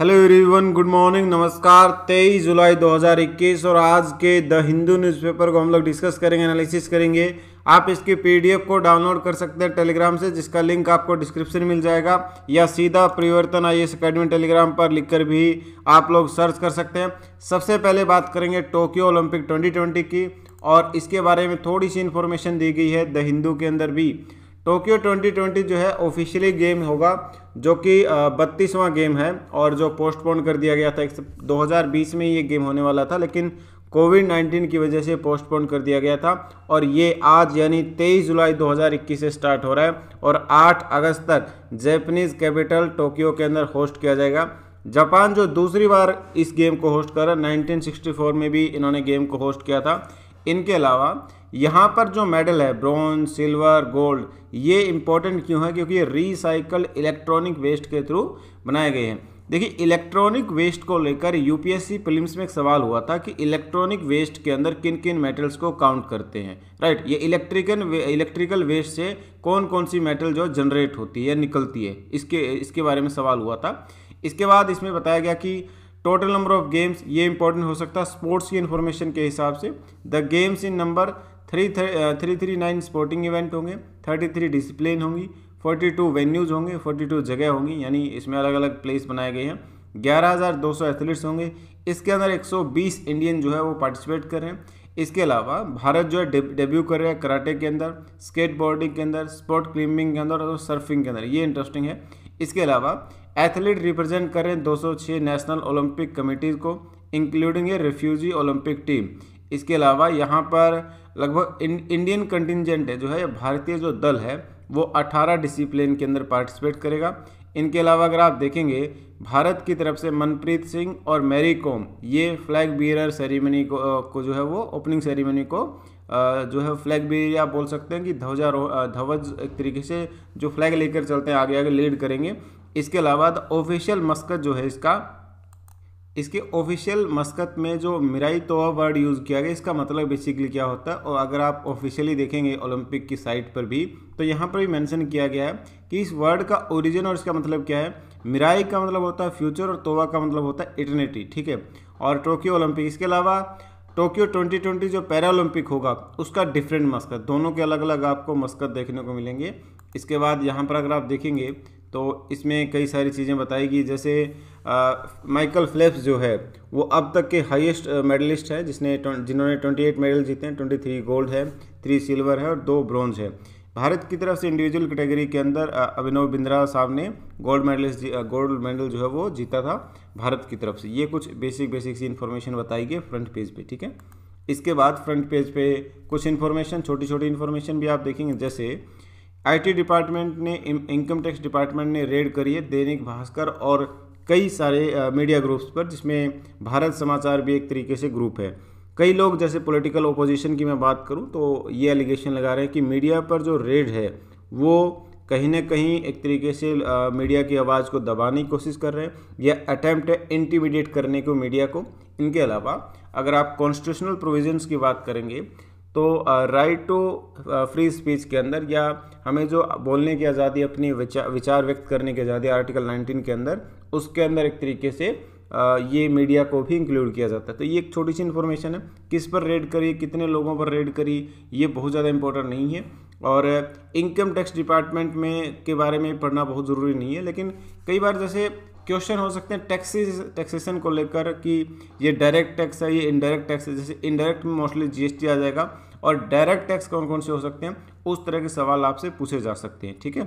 Hello everyone good morning नमस्कार 23 जुलाई 2021 और आज के द हिंदू न्यूज़पेपर को हम लोग डिस्कस करेंगे एनालिसिस करेंगे आप इसके पीडीएफ को डाउनलोड कर सकते हैं टेलीग्राम से जिसका लिंक आपको डिस्क्रिप्शन मिल जाएगा या सीधा परिवर्तन आई एस अकेडमी टेलीग्राम पर लिखकर भी आप लोग सर्च कर सकते हैं सबसे पहले बात करेंगे टोक्यो ओलंपिक ट्वेंटी की और इसके बारे में थोड़ी सी इन्फॉर्मेशन दी गई है द हिंदू के अंदर भी टोक्यो 2020 जो है ऑफिशियली गेम होगा जो कि बत्तीसवां गेम है और जो पोस्टपोन कर दिया गया था एक 2020 में ये गेम होने वाला था लेकिन कोविड 19 की वजह से पोस्टपोन कर दिया गया था और ये आज यानी 23 जुलाई 2021 से स्टार्ट हो रहा है और 8 अगस्त तक जैपनीज़ कैपिटल टोक्यो के अंदर होस्ट किया जाएगा जापान जो दूसरी बार इस गेम को होस्ट कर रहा है 1964 में भी इन्होंने गेम को होस्ट किया था इनके अलावा यहाँ पर जो मेडल है ब्रॉन्ज सिल्वर गोल्ड ये इंपॉर्टेंट क्यों है क्योंकि ये रिसाइकल इलेक्ट्रॉनिक वेस्ट के थ्रू बनाए गए हैं देखिए इलेक्ट्रॉनिक वेस्ट को लेकर यूपीएससी प्रीलिम्स में एक सवाल हुआ था कि इलेक्ट्रॉनिक वेस्ट के अंदर किन किन मेटल्स को काउंट करते हैं राइट right? ये इलेक्ट्रिकल इलेक्ट्रिकल वेस्ट से कौन कौन सी मेटल जो जनरेट होती है निकलती है इसके इसके बारे में सवाल हुआ था इसके बाद इसमें बताया गया कि टोटल नंबर ऑफ गेम्स ये इंपॉर्टेंट हो सकता है स्पोर्ट्स की इन्फॉर्मेशन के हिसाब से the games in number three three three nine sporting event होंगे थर्टी थ्री डिसिप्लिन होंगी फोर्टी टू वेन्यूज़ होंगे फोर्टी टू जगह होंगी यानी इसमें अलग अलग प्लेस बनाए गए हैं ग्यारह हज़ार दो सौ एथलीट्स होंगे इसके अंदर एक सौ बीस इंडियन जो है वो पार्टिसिपेट कर रहे हैं इसके अलावा भारत जो है डेब्यू कर रहे हैं कराटे के अंदर स्केट बोर्डिंग के अंदर स्पोर्ट क्लिम्बिंग के अंदर और सर्फिंग के अंदर ये इंटरेस्टिंग है इसके अलावा एथलीट रिप्रेजेंट कर रहे हैं छः नेशनल ओलंपिक कमेटीज़ को including a refugee Olympic team इसके अलावा यहाँ पर लगभग इंडियन कंटिजेंट है जो है भारतीय जो दल है वो 18 डिसिप्लिन के अंदर पार्टिसिपेट करेगा इनके अलावा अगर आप देखेंगे भारत की तरफ से मनप्रीत सिंह और मैरी कॉम ये फ्लैग बीरर सेरेमनी को, को जो है वो ओपनिंग सेरेमनी को जो है फ्लैग बीर आप बोल सकते हैं कि ध्वजा ध्वज एक तरीके से जो फ्लैग लेकर चलते हैं आगे आगे लीड करेंगे इसके अलावा द ऑफिशियल मस्कत जो है इसका इसके ऑफिशियल मस्कत में जो मिराई तोवा वर्ड यूज़ किया गया इसका मतलब बेसिकली क्या होता है और अगर आप ऑफिशियली देखेंगे ओलंपिक की साइट पर भी तो यहाँ पर भी मेंशन किया गया है कि इस वर्ड का ओरिजिन और इसका मतलब क्या है मिराई का मतलब होता है फ्यूचर और तोवा का मतलब होता है इटर्निटी ठीक है और टोक्यो ओलंपिक इसके अलावा टोक्यो ट्वेंटी जो पैरालंपिक होगा उसका डिफरेंट मस्कत दोनों के अलग अलग आपको मस्कत देखने को मिलेंगे इसके बाद यहाँ पर अगर आप देखेंगे तो इसमें कई सारी चीज़ें बताई गई जैसे माइकल फ्लेप्स जो है वो अब तक के हाईएस्ट मेडलिस्ट है जिसने जिन्होंने 28 मेडल जीते हैं 23 गोल्ड है थ्री सिल्वर है और दो ब्रॉन्ज है भारत की तरफ से इंडिविजुअल कैटेगरी के अंदर अभिनव बिंद्रा साहब ने गोल्ड मेडलिस्ट गोल्ड मेडल जो है वो जीता था भारत की तरफ से ये कुछ बेसिक बेसिक सी इन्फॉर्मेशन बताई गई फ्रंट पेज पे ठीक है इसके बाद फ्रंट पेज पे कुछ इन्फॉर्मेशन छोटी छोटी इन्फॉर्मेशन भी आप देखेंगे जैसे आईटी डिपार्टमेंट ने इनकम टैक्स डिपार्टमेंट ने रेड करी है दैनिक भास्कर और कई सारे मीडिया ग्रुप्स पर जिसमें भारत समाचार भी एक तरीके से ग्रुप है कई लोग जैसे पॉलिटिकल ओपोजिशन की मैं बात करूं तो ये एलिगेशन लगा रहे हैं कि मीडिया पर जो रेड है वो कहीं ना कहीं एक तरीके से मीडिया की आवाज़ को दबाने की कोशिश कर रहे हैं या अटैम्प्ट है इंटीमिडिएट करने को मीडिया को इनके अलावा अगर आप कॉन्स्टिट्यूशनल प्रोविजंस की बात करेंगे तो राइट टू फ्री स्पीच के अंदर या हमें जो बोलने की आज़ादी अपनी विचार विचार व्यक्त करने की आज़ादी आर्टिकल 19 के अंदर उसके अंदर एक तरीके से आ, ये मीडिया को भी इंक्लूड किया जाता है तो ये एक छोटी सी इन्फॉर्मेशन है किस पर रेड करी कितने लोगों पर रेड करी ये बहुत ज़्यादा इंपॉर्टेंट नहीं है और इनकम टैक्स डिपार्टमेंट में के बारे में पढ़ना बहुत ज़रूरी नहीं है लेकिन कई बार जैसे क्वेश्चन हो सकते हैं टैक्सेस टैक्सेशन को लेकर कि ये डायरेक्ट टैक्स है ये इनडायरेक्ट टैक्स है जैसे इनडायरेक्ट में मोस्टली जीएसटी आ जाएगा और डायरेक्ट टैक्स कौन कौन से हो सकते हैं उस तरह के सवाल आपसे पूछे जा सकते हैं ठीक है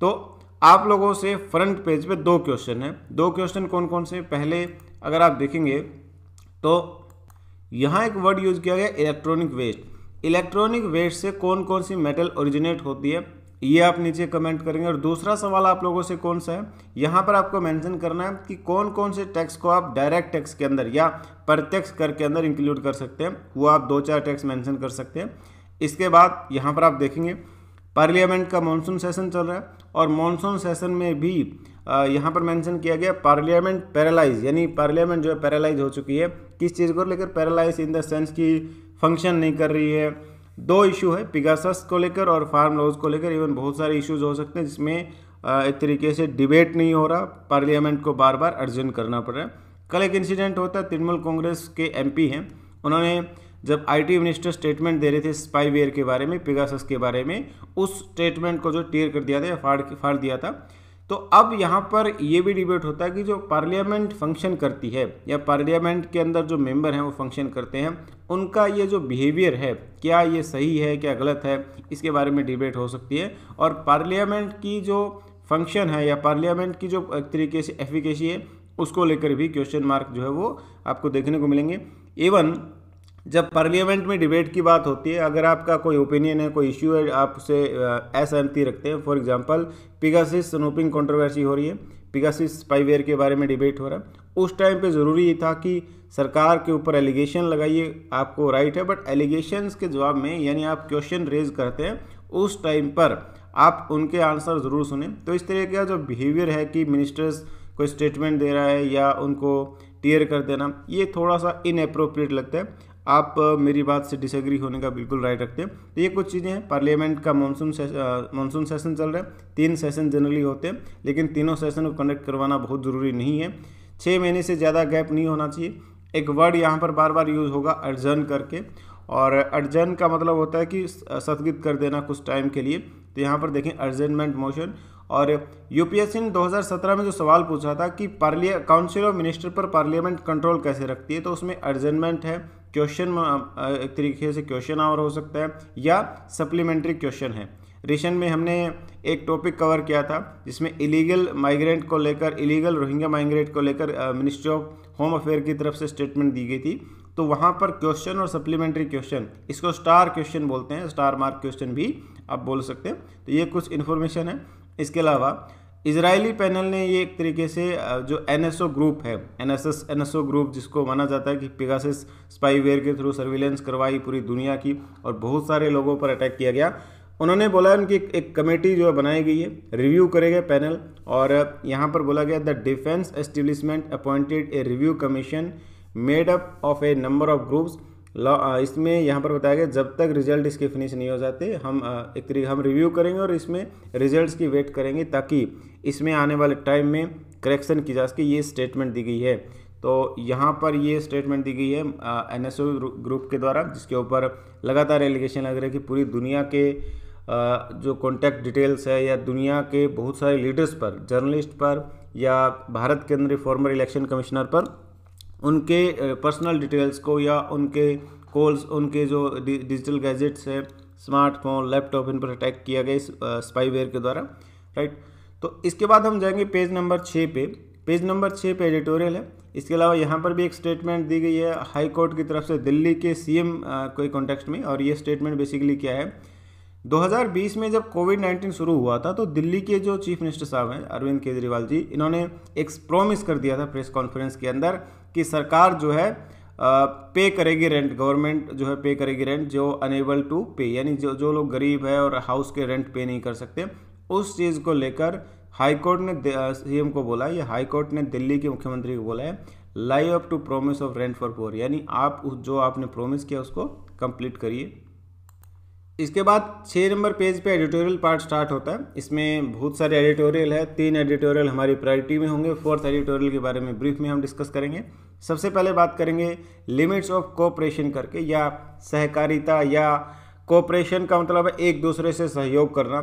तो आप लोगों से फ्रंट पेज पे दो क्वेश्चन हैं दो क्वेश्चन कौन कौन से पहले अगर आप देखेंगे तो यहाँ एक वर्ड यूज किया गया इलेक्ट्रॉनिक वेस्ट इलेक्ट्रॉनिक वेस्ट से कौन कौन सी मेटल ओरिजिनेट होती है ये आप नीचे कमेंट करेंगे और दूसरा सवाल आप लोगों से कौन सा है यहाँ पर आपको मेंशन करना है कि कौन कौन से टैक्स को आप डायरेक्ट टैक्स के अंदर या प्रत्यक्ष कर के अंदर इंक्लूड कर सकते हैं वो आप दो चार टैक्स मेंशन कर सकते हैं इसके बाद यहाँ पर आप देखेंगे पार्लियामेंट का मानसून सेशन चल रहा है और मानसून सेशन में भी यहाँ पर मैंशन किया गया पार्लियामेंट पैरालाइज यानी पार्लियामेंट जो है पैरालाइज हो चुकी है किस चीज़ को लेकर पैरालाइज इन द सेंस की फंक्शन नहीं कर रही है दो इशू है पिगासस को लेकर और फार्म लॉज को लेकर इवन बहुत सारे इश्यूज हो सकते हैं जिसमें एक तरीके से डिबेट नहीं हो रहा पार्लियामेंट को बार बार अर्जेंट करना पड़ रहा है कल एक इंसिडेंट होता है तृणमूल कांग्रेस के एम हैं उन्होंने जब आईटी मिनिस्टर स्टेटमेंट दे रहे थे स्पाईवेयर के बारे में पिगासस के बारे में उस स्टेटमेंट को जो टीयर कर दिया था या फाड़ फाड़ दिया था तो अब यहाँ पर ये भी डिबेट होता है कि जो पार्लियामेंट फंक्शन करती है या पार्लियामेंट के अंदर जो मेंबर हैं वो फंक्शन करते हैं उनका ये जो बिहेवियर है क्या ये सही है क्या गलत है इसके बारे में डिबेट हो सकती है और पार्लियामेंट की जो फंक्शन है या पार्लियामेंट की जो एक तरीके से एफिकेसी है उसको लेकर भी क्वेश्चन मार्क जो है वो आपको देखने को मिलेंगे इवन जब पार्लियामेंट में डिबेट की बात होती है अगर आपका कोई ओपिनियन है कोई इश्यू है आप उसे असहमति रखते हैं for example Pegasus snooping controversy हो रही है पिगासिस स्पाईवेयर के बारे में डिबेट हो रहा है उस टाइम पे ज़रूरी था कि सरकार के ऊपर एलिगेशन लगाइए आपको राइट है बट एलिगेशंस के जवाब में यानी आप क्वेश्चन रेज करते हैं उस टाइम पर आप उनके आंसर ज़रूर सुने तो इस तरह का जो बिहेवियर है कि मिनिस्टर्स कोई स्टेटमेंट दे रहा है या उनको टीयर कर देना ये थोड़ा सा इनअप्रोप्रिएट लगता है आप मेरी बात से डिसएग्री होने का बिल्कुल राइट रखते हैं तो ये कुछ चीज़ें हैं पार्लियामेंट का मानसून मानसून सेशन चल रहा है तीन सेशन जनरली होते हैं लेकिन तीनों सेशन को कंडक्ट करवाना बहुत ज़रूरी नहीं है छः महीने से ज़्यादा गैप नहीं होना चाहिए एक वर्ड यहाँ पर बार बार यूज़ होगा अर्जन करके और अर्जन का मतलब होता है कि स्थगित कर देना कुछ टाइम के लिए तो यहाँ पर देखें अर्जेंटमेंट मोशन और यूपीएससी ने 2017 में जो सवाल पूछा था कि पार्लिया काउंसिल ऑफ मिनिस्टर पर पार्लियामेंट कंट्रोल कैसे रखती है तो उसमें अर्जेंटमेंट है क्वेश्चन एक तरीके से क्वेश्चन आवर हो सकता है या सप्लीमेंट्री क्वेश्चन है रिशन में हमने एक टॉपिक कवर किया था जिसमें इलीगल माइग्रेंट को लेकर इलीगल रोहिंग्या माइग्रेंट को लेकर मिनिस्ट्री ऑफ होम अफेयर की तरफ से स्टेटमेंट दी गई थी तो वहाँ पर क्वेश्चन और सप्लीमेंट्री क्वेश्चन इसको स्टार क्वेश्चन बोलते हैं स्टार मार्क क्वेश्चन भी आप बोल सकते हैं तो ये कुछ इन्फॉर्मेशन है इसके अलावा इजरायली पैनल ने ये एक तरीके से जो एन ग्रुप है एन एस ग्रुप जिसको माना जाता है कि पिगासिस स्पाईवेयर के थ्रू सर्विलेंस करवाई पूरी दुनिया की और बहुत सारे लोगों पर अटैक किया गया उन्होंने बोला उनकी एक कमेटी जो है बनाई गई है रिव्यू करेगा पैनल और यहाँ पर बोला गया the defence establishment appointed a review commission made up of a number of groups इसमें यहाँ पर बताया गया जब तक रिजल्ट इसके फिनिश नहीं हो जाते हम एक तरीके हम रिव्यू करेंगे और इसमें रिजल्ट्स की वेट करेंगे ताकि इसमें आने वाले टाइम में करेक्शन की जा सके ये स्टेटमेंट दी गई है तो यहाँ पर ये स्टेटमेंट दी गई है एन ग्रुप के द्वारा जिसके ऊपर लगातार एलिगेशन लग रहे हैं कि पूरी दुनिया के जो कॉन्टैक्ट डिटेल्स है या दुनिया के बहुत सारे लीडर्स पर जर्नलिस्ट पर या भारत के अंदर फॉर्मर इलेक्शन कमिश्नर पर उनके पर्सनल डिटेल्स को या उनके कॉल्स उनके जो डिजिटल गैजेट्स हैं स्मार्टफोन लैपटॉप इन पर अटैक किया गया इस स्पाईवेयर के द्वारा राइट तो इसके बाद हम जाएंगे पेज नंबर छः पे पेज नंबर छः पे एडिटोरियल है इसके अलावा यहाँ पर भी एक स्टेटमेंट दी गई है हाई कोर्ट की तरफ से दिल्ली के सीएम कोई कॉन्टेक्स्ट में और ये स्टेटमेंट बेसिकली क्या है 2020 में जब कोविड 19 शुरू हुआ था तो दिल्ली के जो चीफ मिनिस्टर साहब हैं अरविंद केजरीवाल जी इन्होंने एक प्रॉमिस कर दिया था प्रेस कॉन्फ्रेंस के अंदर कि सरकार जो है पे करेगी रेंट गवर्नमेंट जो है पे करेगी रेंट जो अनेबल टू पे यानी जो जो लोग गरीब है और हाउस के रेंट पे नहीं कर सकते उस चीज़ को लेकर हाईकोर्ट ने सीएम को बोला या हाईकोर्ट ने दिल्ली के मुख्यमंत्री को बोला है live up to promise of rent for poor यानी आप जो आपने प्रोमिस किया उसको कंप्लीट करिए इसके बाद छः नंबर पेज पे एडिटोरियल पार्ट स्टार्ट होता है इसमें बहुत सारे एडिटोरियल है तीन एडिटोरियल हमारी प्रायोरिटी में होंगे फोर्थ एडिटोरियल के बारे में ब्रीफ में हम डिस्कस करेंगे सबसे पहले बात करेंगे लिमिट्स ऑफ कोऑपरेशन करके या सहकारिता या कोऑपरेशन का मतलब है एक दूसरे से सहयोग करना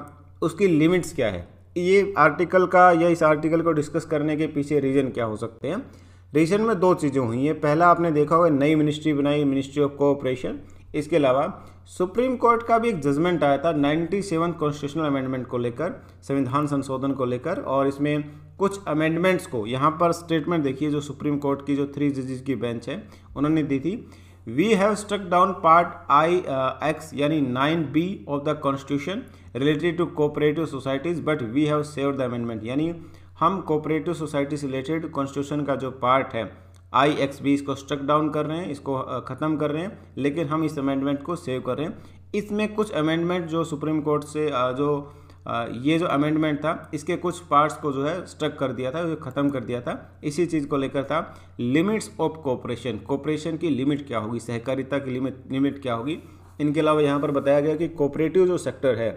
उसकी लिमिट्स क्या है ये आर्टिकल का या इस आर्टिकल को डिस्कस करने के पीछे रीज़न क्या हो सकते हैं रीजन में दो चीज़ें हुई हैं पहला आपने देखा होगा नई मिनिस्ट्री बनाई मिनिस्ट्री ऑफ कोऑपरेशन इसके अलावा सुप्रीम कोर्ट का भी एक जजमेंट आया था नाइन्टी सेवन कॉन्स्टिट्यूशनल अमेंडमेंट को लेकर संविधान संशोधन को लेकर और इसमें कुछ अमेंडमेंट्स को यहाँ पर स्टेटमेंट देखिए जो सुप्रीम कोर्ट की जो थ्री जजेज की बेंच है उन्होंने दी थी we have struck down part I X यानी nine B of the constitution related to cooperative societies but we have save the amendment यानी हम कोऑपरेटिव सोसाइटी से रिलेटेड कॉन्स्टिट्यूशन का जो पार्ट है आई एक्स बी इसको स्ट्रक डाउन कर रहे हैं इसको ख़त्म कर रहे हैं लेकिन हम इस अमेंडमेंट को सेव कर रहे हैं इसमें कुछ अमेंडमेंट जो सुप्रीम कोर्ट से जो ये जो अमेंडमेंट था इसके कुछ पार्ट्स को जो है स्ट्रक कर दिया था ख़त्म कर दिया था इसी चीज़ को लेकर था लिमिट्स ऑफ कॉपरेशन कॉपरेशन की लिमिट क्या होगी सहकारिता की लिमिट लिमिट क्या होगी इनके अलावा यहाँ पर बताया गया कि कोऑपरेटिव जो सेक्टर है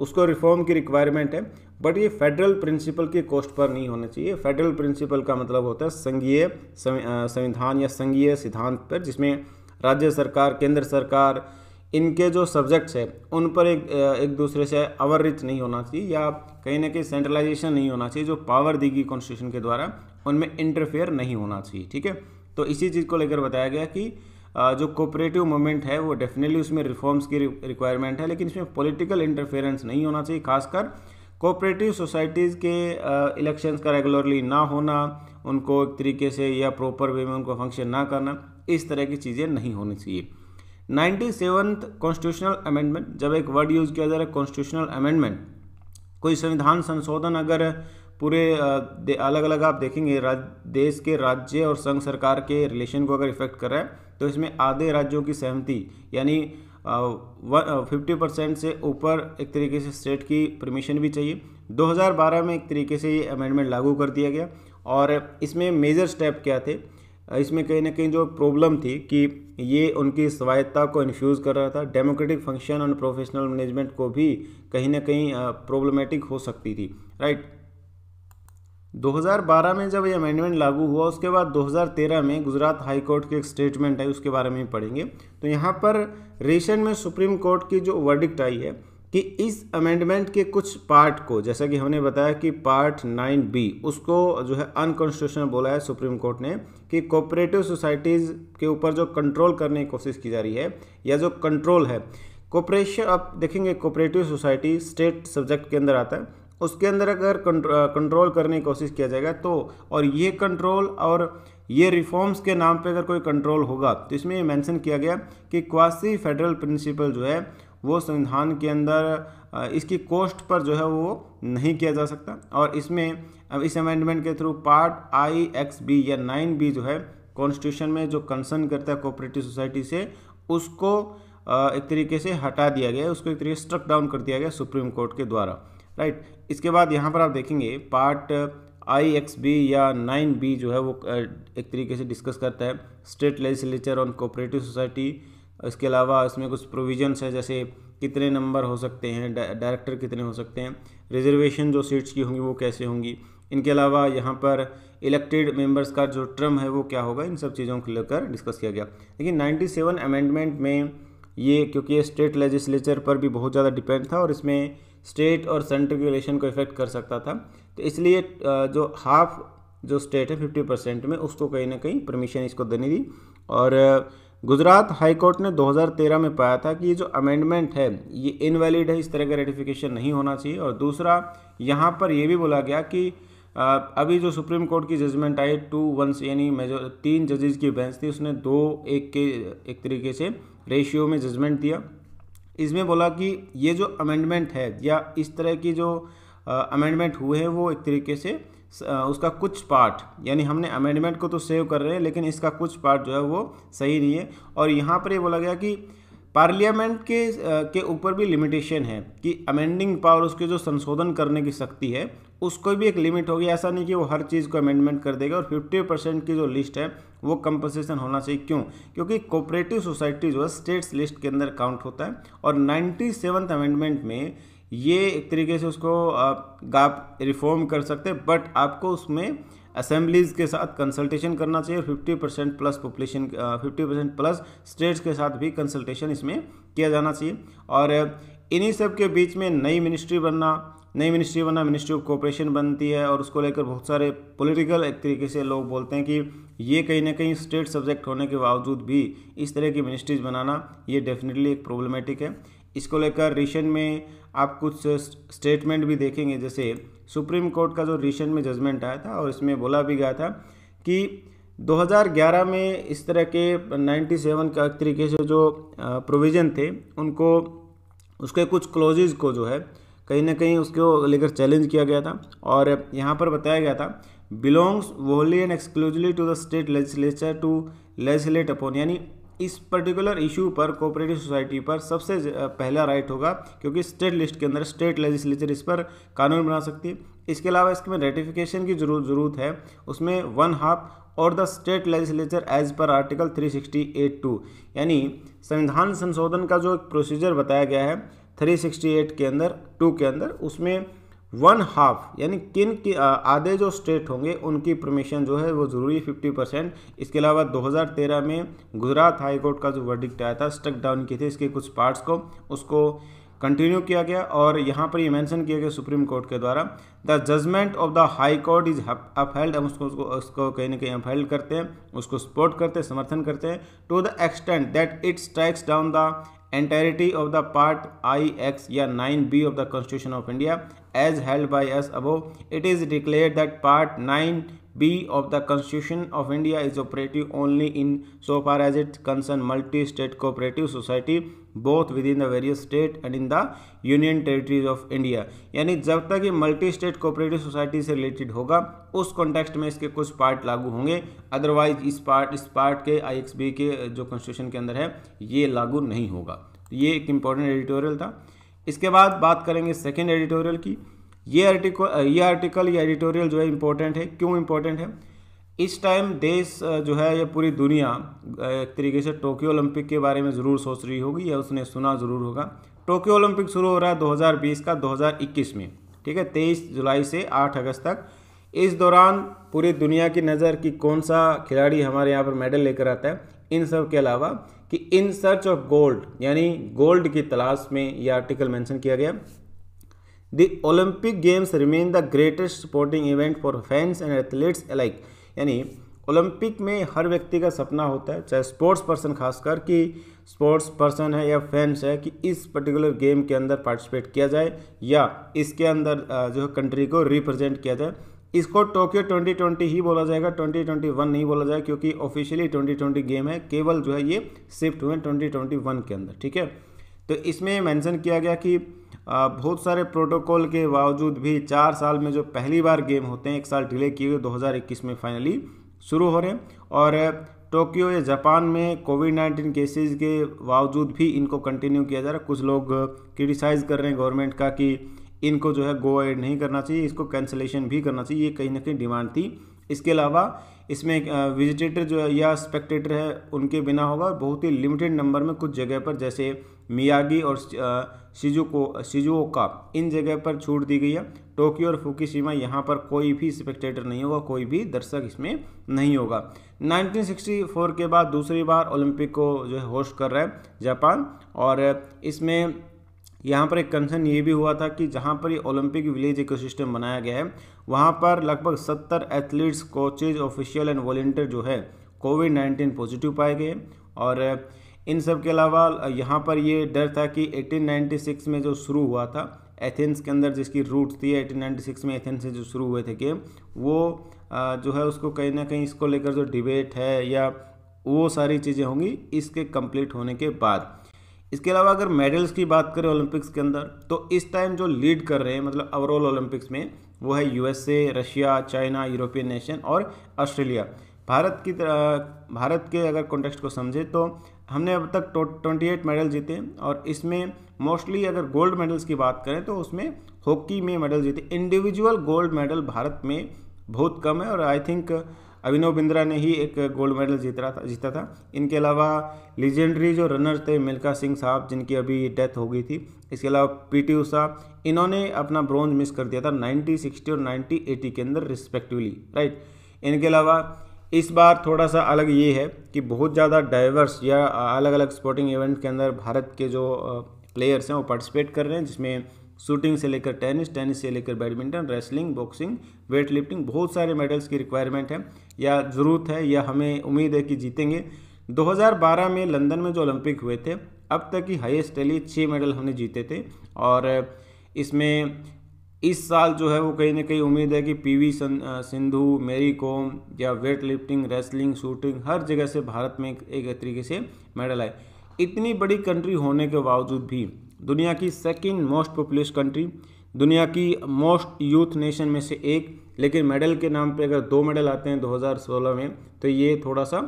उसको रिफॉर्म की रिक्वायरमेंट है बट ये फेडरल प्रिंसिपल के कोस्ट पर नहीं होना चाहिए फेडरल प्रिंसिपल का मतलब होता है संघीय संविधान या संघीय सिद्धांत पर जिसमें राज्य सरकार केंद्र सरकार इनके जो सब्जेक्ट्स है उन पर एक एक दूसरे से अवरिच नहीं होना चाहिए या कहीं ना कहीं सेंट्रलाइजेशन नहीं होना चाहिए जो पावर दी गई कॉन्स्टिट्यूशन के द्वारा उनमें इंटरफेयर नहीं होना चाहिए ठीक है तो इसी चीज़ को लेकर बताया गया कि जो कोऑपरेटिव मूवमेंट है वो डेफिनेटली उसमें रिफॉर्म्स की रिक्वायरमेंट है लेकिन इसमें पॉलिटिकल इंटरफेरेंस नहीं होना चाहिए खासकर कोऑपरेटिव सोसाइटीज़ के इलेक्शंस का रेगुलरली ना होना उनको एक तरीके से या प्रॉपर वे में उनको फंक्शन ना करना इस तरह की चीज़ें नहीं होनी चाहिए नाइन्टी सेवन्थ कॉन्स्टिट्यूशनल अमेंडमेंट जब एक वर्ड यूज़ किया जा रहा है कॉन्स्टिट्यूशनल अमेंडमेंट कोई संविधान संशोधन अगर पूरे अलग अलग आप देखेंगे देश के राज्य और संघ सरकार के रिलेशन को अगर इफेक्ट कर रहा है तो इसमें आधे राज्यों की सहमति यानी फिफ्टी परसेंट से ऊपर एक तरीके से स्टेट की परमिशन भी चाहिए 2012 में एक तरीके से ये अमेंडमेंट लागू कर दिया गया और इसमें मेजर स्टेप क्या थे इसमें कहीं ना कहीं जो प्रॉब्लम थी कि ये उनकी स्वायत्ता को इन्फ्यूज़ कर रहा था डेमोक्रेटिक फंक्शन और प्रोफेशनल मैनेजमेंट को भी कहीं ना कहीं प्रॉब्लमेटिक हो सकती थी राइट 2012 में जब ये अमेंडमेंट लागू हुआ उसके बाद 2013 में गुजरात हाई कोर्ट की एक स्टेटमेंट है उसके बारे में पढ़ेंगे तो यहाँ पर रिसेंट में सुप्रीम कोर्ट की जो वर्डिक्ट आई है कि इस अमेंडमेंट के कुछ पार्ट को जैसा कि हमने बताया कि पार्ट नाइन बी उसको जो है अनकॉन्स्टिट्यूशनल बोला है सुप्रीम कोर्ट ने कि कोऑपरेटिव सोसाइटीज़ के ऊपर जो कंट्रोल करने की कोशिश की जा रही है या जो कंट्रोल है कोपरेशन आप देखेंगे कोपरेटिव सोसाइटी स्टेट सब्जेक्ट के अंदर आता है उसके अंदर अगर कंट्रोल करने की कोशिश किया जाएगा तो और ये कंट्रोल और ये रिफॉर्म्स के नाम पे अगर कोई कंट्रोल होगा तो इसमें ये मेंशन किया गया कि क्वासी फेडरल प्रिंसिपल जो है वो संविधान के अंदर इसकी कोस्ट पर जो है वो नहीं किया जा सकता और इसमें इस अमेंडमेंट के through part I X B या नाइन बी जो है कॉन्स्टिट्यूशन में जो कंसर्न करता है कोऑपरेटिव सोसाइटी से उसको एक तरीके से हटा दिया गया उसको एक तरीके से स्ट्रक डाउन कर दिया गया सुप्रीम कोर्ट के द्वारा राइट इसके बाद यहाँ पर आप देखेंगे पार्ट आई एक्स बी या नाइन बी जो है वो एक तरीके से डिस्कस करता है state legislature on cooperative society इसके अलावा इसमें कुछ प्रोविजंस है जैसे कितने नंबर हो सकते हैं डायरेक्टर कितने हो सकते हैं रिजर्वेशन जो सीट्स की होंगी वो कैसे होंगी इनके अलावा यहाँ पर इलेक्टेड मेंबर्स का जो टर्म है वो क्या होगा इन सब चीज़ों को लेकर डिस्कस किया गया लेकिन 97 अमेंडमेंट में ये क्योंकि ये स्टेट लेजिस्लेचर पर भी बहुत ज़्यादा डिपेंड था और इसमें स्टेट और सेंटर के रिलेशन को इफेक्ट कर सकता था तो इसलिए जो हाफ जो स्टेट है फिफ्टी परसेंट में उसको कहीं ना कहीं परमिशन इसको देनी दी और गुजरात हाईकोर्ट ने 2013 में पाया था कि ये जो अमेंडमेंट है ये इनवैलिड है इस तरह का रेटिफिकेशन नहीं होना चाहिए और दूसरा यहाँ पर यह भी बोला गया कि अभी जो सुप्रीम कोर्ट की जजमेंट आई टू वंस यानी मेजो तीन जजेज की बेंच थी उसने दो एक के एक तरीके से रेशियो में जजमेंट दिया इसमें बोला कि ये जो अमेंडमेंट है या इस तरह की जो अमेंडमेंट हुए हैं वो एक तरीके से उसका कुछ पार्ट यानी हमने अमेंडमेंट को तो सेव कर रहे हैं लेकिन इसका कुछ पार्ट जो है वो सही नहीं है और यहाँ पर ये बोला गया कि पार्लियामेंट के के ऊपर भी लिमिटेशन है कि अमेंडिंग पावर उसके जो संशोधन करने की शक्ति है उसको भी एक लिमिट होगी ऐसा नहीं कि वो हर चीज़ को अमेंडमेंट कर देगा और फिफ्टी परसेंट की जो लिस्ट है वो कंपनसेशन होना चाहिए क्यों क्योंकि कोऑपरेटिव सोसाइटी जो है स्टेट्स लिस्ट के अंदर काउंट होता है और नाइन्टी सेवन्थ अमेंडमेंट में ये एक तरीके से उसको आप रिफॉर्म कर सकते हैं बट आपको उसमें असेंबलीज के साथ कंसल्टेशन करना चाहिए और fifty percent plus population fifty percent plus states के साथ भी कंसल्टेशन इसमें किया जाना चाहिए और इन्हीं सब के बीच में नई मिनिस्ट्री बनना नई मिनिस्ट्री बनना मिनिस्ट्री ऑफ कॉपरेशन बनती है और उसको लेकर बहुत सारे पॉलिटिकल एक तरीके से लोग बोलते हैं कि ये कहीं ना कहीं स्टेट सब्जेक्ट होने के बावजूद भी इस तरह की मिनिस्ट्रीज बनाना ये डेफिनेटली एक प्रॉब्लमेटिक है इसको लेकर रिसेंट में आप कुछ स्टेटमेंट भी देखेंगे जैसे सुप्रीम कोर्ट का जो रिसेंट में जजमेंट आया था और इसमें बोला भी गया था कि 2011 में इस तरह के 97 का तरीके से जो प्रोविज़न थे उनको उसके कुछ क्लोजेज को जो है कहीं ना कहीं उसको लेकर चैलेंज किया गया था और यहाँ पर बताया गया था belongs wholly and exclusively to the state legislature to legislate upon यानी इस पर्टिकुलर इशू पर कोऑपरेटिव सोसाइटी पर सबसे पहला राइट होगा क्योंकि स्टेट लिस्ट के अंदर स्टेट लेजिस्लेचर इस पर कानून बना सकती है इसके अलावा इसके में रेटिफिकेशन की जरूर ज़रूरत है उसमें वन हाफ और the state legislature as per article two यानी संविधान संशोधन का जो एक प्रोसीजर बताया गया है 368 के अंदर टू के अंदर उसमें वन हाफ यानी किन के आधे जो स्टेट होंगे उनकी परमिशन जो है वो ज़रूरी 50 परसेंट इसके अलावा 2013 में गुजरात हाईकोर्ट का जो वर्डिक्ट आया था स्टक डाउन की थी इसके कुछ पार्ट्स को उसको कंटिन्यू किया गया और यहाँ पर ये मेंशन किया गया सुप्रीम कोर्ट के द्वारा the judgement of the high court is upheld हम उसको उसको उसको कहीं ना कहीं अपहेल्ड करते हैं उसको सपोर्ट करते हैं समर्थन करते हैं to the extent that it strikes down the entirety of the part I X या nine B of the constitution of India as held by us above it is declare that part nine B of the Constitution of India is operative only in so far as it concerns multi-state cooperative society both within the various state and in the union territories of India यानी जब तक ये multi state cooperative society से related होगा उस context में इसके कुछ पार्ट लागू होंगे अदरवाइज इस पार्ट इस पार्ट के आई के जो कॉन्स्टिट्यूशन के अंदर है ये लागू नहीं होगा तो ये एक इम्पोर्टेंट एडिटोरियल था इसके बाद बात करेंगे सेकेंड एडिटोरियल की ये आर्टिकल ये आर्टिकल या एडिटोरियल जो है इम्पोर्टेंट है क्यों इम्पोर्टेंट है इस टाइम देश जो है या पूरी दुनिया एक तरीके से टोक्यो ओलंपिक के बारे में ज़रूर सोच रही होगी या उसने सुना ज़रूर होगा टोक्यो ओलंपिक शुरू हो रहा है 2020 का 2021 में ठीक है 23 जुलाई से 8 अगस्त तक इस दौरान पूरी दुनिया की नज़र कि कौन सा खिलाड़ी हमारे यहाँ पर मेडल लेकर आता है इन सब के अलावा कि इन सर्च ऑफ गोल्ड यानी गोल्ड की तलाश में यह आर्टिकल मैंशन किया गया the Olympic games remain the greatest sporting event for fans and athletes alike यानी ओलंपिक में हर व्यक्ति का सपना होता है चाहे स्पोर्ट्स पर्सन खासकर कि स्पोर्ट्स पर्सन है या फैंस है कि इस पर्टिकुलर गेम के अंदर पार्टिसिपेट किया जाए या इसके अंदर जो है कंट्री को रिप्रेजेंट किया जाए इसको टोक्यो 2020 ही बोला जाएगा 2021 नहीं बोला जाएगा क्योंकि ऑफिशियली 2020 गेम है केवल जो है ये शिफ्ट हुए 2021 के अंदर ठीक है तो इसमें मेंशन किया गया कि बहुत सारे प्रोटोकॉल के बावजूद भी चार साल में जो पहली बार गेम होते हैं एक साल डिले किए हुए 2021 में फाइनली शुरू हो रहे हैं और टोक्यो या जापान में कोविड नाइन्टीन केसेज के बावजूद भी इनको कंटिन्यू किया जा रहा है कुछ लोग क्रिटिसाइज़ कर रहे हैं गवर्नमेंट का कि इनको जो है गो एड नहीं करना चाहिए इसको कैंसिलेशन भी करना चाहिए ये कहीं ना कहीं डिमांड थी इसके अलावा इसमें विजिटेटर जो है या स्पेक्टेटर है उनके बिना होगा बहुत ही लिमिटेड नंबर में कुछ जगह पर जैसे मियागी और शिजुको शिजुओका इन जगह पर छूट दी गई है टोक्यो और फुकीशिमा यहाँ पर कोई भी स्पेक्टेटर नहीं होगा कोई भी दर्शक इसमें नहीं होगा 1964 के बाद दूसरी बार ओलंपिक को जो है होस्ट कर रहा है जापान और इसमें यहाँ पर एक कंसर्न ये भी हुआ था कि जहाँ पर ये ओलंपिक विलेज इकोसिस्टम बनाया गया है वहाँ पर लगभग सत्तर athletes coaches official and volunteer जो है कोविड नाइन्टीन पॉजिटिव पाए गए और इन सब के अलावा यहाँ पर ये डर था कि 1896 में जो शुरू हुआ था एथेंस के अंदर जिसकी रूट थी 1896 में एथेंस से जो शुरू हुए थे गेम वो जो है उसको कहीं ना कहीं इसको लेकर जो डिबेट है या वो सारी चीज़ें होंगी इसके कंप्लीट होने के बाद इसके अलावा अगर मेडल्स की बात करें ओलंपिक्स के अंदर तो इस टाइम जो लीड कर रहे हैं मतलब ओवरऑल ओलंपिक्स में वो है USA Russia China European nation और ऑस्ट्रेलिया भारत की तरह भारत के अगर कॉन्टेक्स्ट को समझे तो हमने अब तक ट्वेंटी एट मेडल जीते और इसमें मोस्टली अगर गोल्ड मेडल्स की बात करें तो उसमें हॉकी में मेडल जीते इंडिविजुअल गोल्ड मेडल भारत में बहुत कम है और आई थिंक अभिनव बिंद्रा ने ही एक गोल्ड मेडल जीत रहा था जीता था इनके अलावा लीजेंडरी जो रनर थे मिल्खा सिंह साहब जिनकी अभी डेथ हो गई थी इसके अलावा पी टी उषा इन्होंने अपना ब्रॉन्ज मिस कर दिया था 90 60 और 90 80 के अंदर रिस्पेक्टिवली राइट इनके अलावा इस बार थोड़ा सा अलग ये है कि बहुत ज़्यादा डाइवर्स या अलग अलग स्पोर्टिंग इवेंट के अंदर भारत के जो प्लेयर्स हैं वो पार्टिसिपेट कर रहे हैं जिसमें शूटिंग से लेकर टेनिस टेनिस से लेकर badminton wrestling boxing weight lifting बहुत सारे मेडल्स की रिक्वायरमेंट है या ज़रूरत है या हमें उम्मीद है कि जीतेंगे 2012 में लंदन में जो ओलंपिक हुए थे अब तक की हाईएस्ट टैली छः मेडल हमने जीते थे और इसमें इस साल जो है वो कहीं ना कहीं उम्मीद है कि पीवी सिंधु मेरी कॉम या वेट लिफ्टिंग रेसलिंग शूटिंग हर जगह से भारत में एक तरीके से मेडल आए इतनी बड़ी कंट्री होने के बावजूद भी दुनिया की सेकेंड मोस्ट पॉपुलेश कंट्री दुनिया की मोस्ट यूथ नेशन में से एक लेकिन मेडल के नाम पे अगर दो मेडल आते हैं 2016 में तो ये थोड़ा सा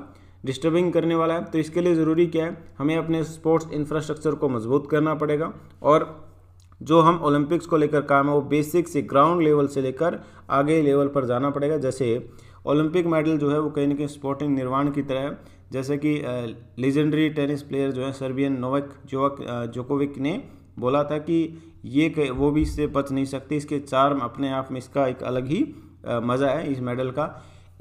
डिस्टर्बिंग करने वाला है तो इसके लिए ज़रूरी क्या है हमें अपने स्पोर्ट्स इंफ्रास्ट्रक्चर को मजबूत करना पड़ेगा और जो हम ओलंपिक्स को लेकर काम है वो बेसिक से ग्राउंड लेवल से लेकर आगे लेवल पर जाना पड़ेगा जैसे ओलंपिक मेडल जो है वो कहीं ना कहीं स्पोर्टिंग निर्माण की तरह है जैसे कि लेजेंडरी टेनिस प्लेयर जो है सर्बियन नोवक जोक जोकोविक ने बोला था कि ये वो भी इससे बच नहीं सकती इसके चार अपने आप में इसका एक अलग ही मज़ा है इस मेडल का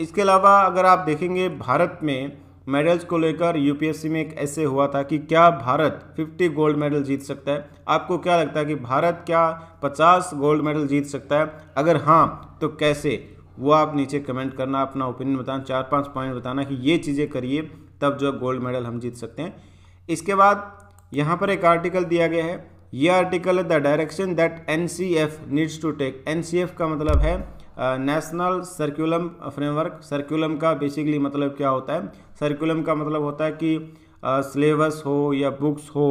इसके अलावा अगर आप देखेंगे भारत में मेडल्स को लेकर यूपीएससी में एक ऐसे हुआ था कि क्या भारत 50 गोल्ड मेडल जीत सकता है आपको क्या लगता है कि भारत क्या 50 गोल्ड मेडल जीत सकता है अगर हाँ तो कैसे वो आप नीचे कमेंट करना अपना ओपिनियन बताना चार पाँच पॉइंट बताना कि ये चीज़ें करिए तब जो गोल्ड मेडल हम जीत सकते हैं इसके बाद यहाँ पर एक आर्टिकल दिया गया है ये आर्टिकल है the direction that N C F needs to take N C F का मतलब है नेशनल सर्कुलम फ्रेमवर्क सर्कुलम का बेसिकली मतलब क्या होता है सर्कुलम का मतलब होता है कि सिलेबस uh, हो या बुक्स हो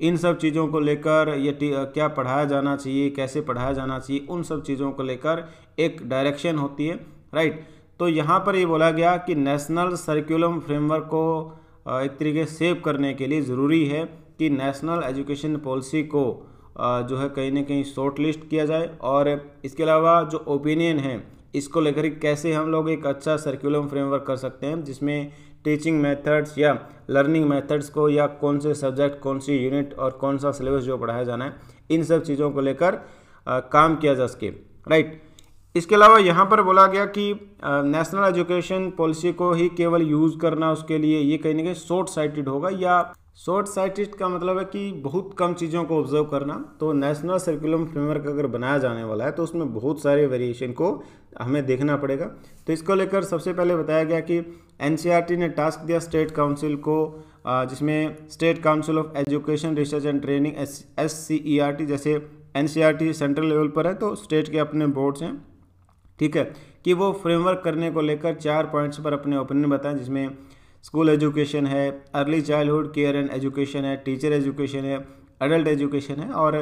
इन सब चीज़ों को लेकर ये क्या पढ़ाया जाना चाहिए कैसे पढ़ाया जाना चाहिए उन सब चीज़ों को लेकर एक डायरेक्शन होती है राइट तो यहाँ पर ये बोला गया कि नेशनल सर्कुलम फ्रेमवर्क को एक तरीके सेव करने के लिए ज़रूरी है कि नेशनल एजुकेशन पॉलिसी को जो है कहीं ना कहीं शॉर्ट लिस्ट किया जाए और इसके अलावा जो ओपिनियन है इसको लेकर कैसे हम लोग एक अच्छा सर्कुलम फ्रेमवर्क कर सकते हैं जिसमें टीचिंग मेथड्स या लर्निंग मेथड्स को या कौन से सब्जेक्ट कौन सी यूनिट और कौन सा सिलेबस जो पढ़ाया जाना है इन सब चीज़ों को लेकर काम किया जा सके राइट इसके अलावा यहाँ पर बोला गया कि नेशनल एजुकेशन पॉलिसी को ही केवल यूज़ करना उसके लिए ये कहीं ना कहीं शॉर्ट साइटेड होगा या शॉर्ट साइटेड का मतलब है कि बहुत कम चीज़ों को ऑब्जर्व करना तो नेशनल सर्कुलम फ्रेमवर्क अगर बनाया जाने वाला है तो उसमें बहुत सारे वेरिएशन को हमें देखना पड़ेगा तो इसको लेकर सबसे पहले बताया गया कि एन e ने टास्क दिया स्टेट काउंसिल को जिसमें state council of education research and training S जैसे एन सेंट्रल लेवल पर है तो स्टेट के अपने बोर्ड्स हैं ठीक है कि वो फ्रेमवर्क करने को लेकर चार पॉइंट्स पर अपने ओपिनियन बताएं जिसमें स्कूल एजुकेशन है early childhood care and education है टीचर एजुकेशन है अडल्ट एजुकेशन है और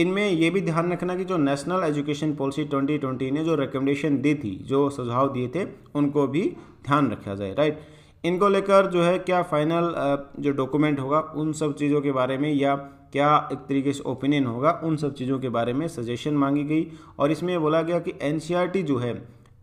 इनमें यह भी ध्यान रखना कि जो नेशनल एजुकेशन पॉलिसी 2020 ने जो रिकमेंडेशन दी थी जो सुझाव दिए थे उनको भी ध्यान रखा जाए राइट इनको लेकर जो है क्या फाइनल जो डॉक्यूमेंट होगा उन सब चीज़ों के बारे में या क्या एक तरीके से ओपिनियन होगा उन सब चीज़ों के बारे में सजेशन मांगी गई और इसमें बोला गया कि एन e जो है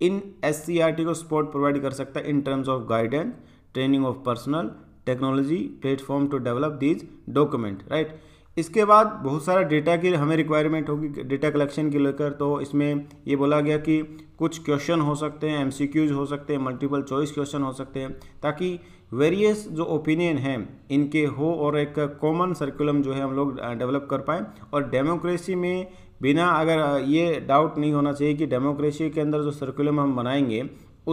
इन एस e को सपोर्ट प्रोवाइड कर सकता है in terms of guidance training of personal technology platform to develop these document right इसके बाद बहुत सारा डेटा की हमें रिक्वायरमेंट होगी डेटा कलेक्शन के लेकर तो इसमें ये बोला गया कि कुछ क्वेश्चन हो सकते हैं एमसीक्यूज हो सकते हैं मल्टीपल चॉइस क्वेश्चन हो सकते हैं ताकि वेरियस जो ओपिनियन हैं इनके हो और एक कॉमन सर्कुलम जो है हम लोग डेवलप कर पाएँ और डेमोक्रेसी में बिना अगर ये डाउट नहीं होना चाहिए कि डेमोक्रेसी के अंदर जो सर्कुलम हम बनाएंगे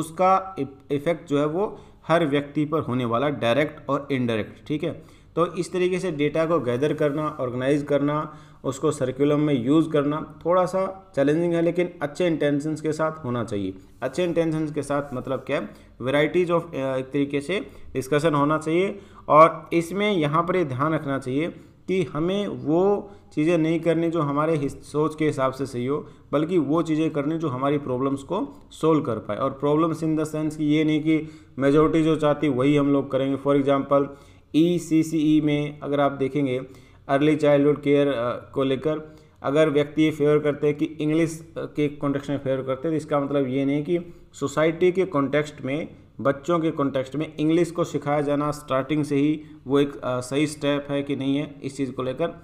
उसका इफ़ेक्ट जो है वो हर व्यक्ति पर होने वाला डायरेक्ट और इनडायरेक्ट ठीक है तो इस तरीके से डेटा को गैदर करना ऑर्गेनाइज करना उसको सर्कुलम में यूज़ करना थोड़ा सा चैलेंजिंग है लेकिन अच्छे इंटेंशंस के साथ होना चाहिए अच्छे इंटेंशंस के साथ मतलब क्या है वेराइटीज़ ऑफ एक तरीके से डिस्कशन होना चाहिए और इसमें यहाँ पर ध्यान रखना चाहिए कि हमें वो चीज़ें नहीं करनी जो हमारे सोच के हिसाब से सही हो बल्कि वो चीज़ें करनी जो हमारी प्रॉब्लम्स को सोल्व कर पाए और प्रॉब्लम्स इन द सेंस कि ये नहीं कि मेजोरिटी जो चाहती वही हम लोग करेंगे for example E C C ई में अगर आप देखेंगे अर्ली चाइल्डहुड केयर को लेकर अगर व्यक्ति ये फेवर करते हैं कि इंग्लिश uh, के कॉन्टेक्स्ट में फेवर करते हैं तो इसका मतलब ये नहीं कि सोसाइटी के कॉन्टेक्स्ट में बच्चों के कॉन्टेक्स्ट में इंग्लिश को सिखाया जाना स्टार्टिंग से ही वो एक आ, uh, सही स्टेप है कि नहीं है इस चीज़ को लेकर